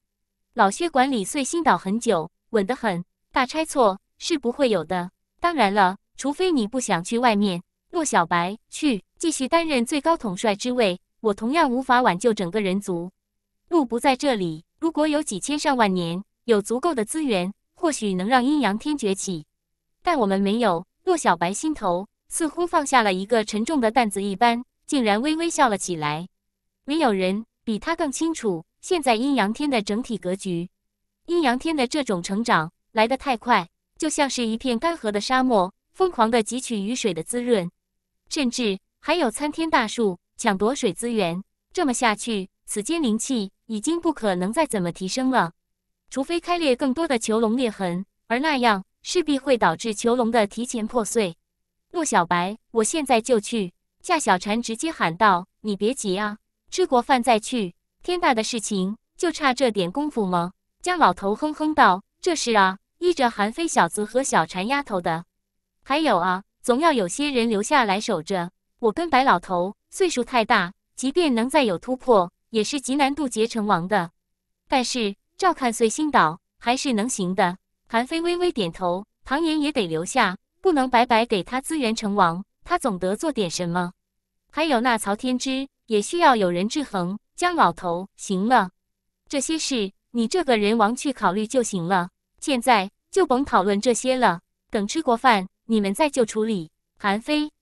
[SPEAKER 1] 老薛管理碎星岛很久，稳得很，大差错是不会有的。当然了。除非你不想去外面，洛小白去继续担任最高统帅之位。我同样无法挽救整个人族。路不在这里。如果有几千上万年，有足够的资源，或许能让阴阳天崛起。但我们没有。洛小白心头似乎放下了一个沉重的担子一般，竟然微微笑了起来。没有人比他更清楚现在阴阳天的整体格局。阴阳天的这种成长来得太快，就像是一片干涸的沙漠。疯狂地汲取雨水的滋润，甚至还有参天大树抢夺水资源。这么下去，此间灵气已经不可能再怎么提升了。除非开裂更多的囚笼裂痕，而那样势必会导致囚笼的提前破碎。骆小白，我现在就去。”夏小婵直接喊道，“你别急啊，吃过饭再去。天大的事情，就差这点功夫吗？”江老头哼哼道，“这是啊，依着韩非小子和小婵丫头的。”还有啊，总要有些人留下来守着。我跟白老头岁数太大，即便能再有突破，也是极难渡劫成王的。但是照看随心岛还是能行的。韩非微微点头，唐岩也得留下，不能白白给他资源成王，他总得做点什么。还有那曹天之也需要有人制衡。江老头，行了，这些事你这个人王去考虑就行了。现在就甭讨论这些了，等吃过饭。你们再就处理韩非。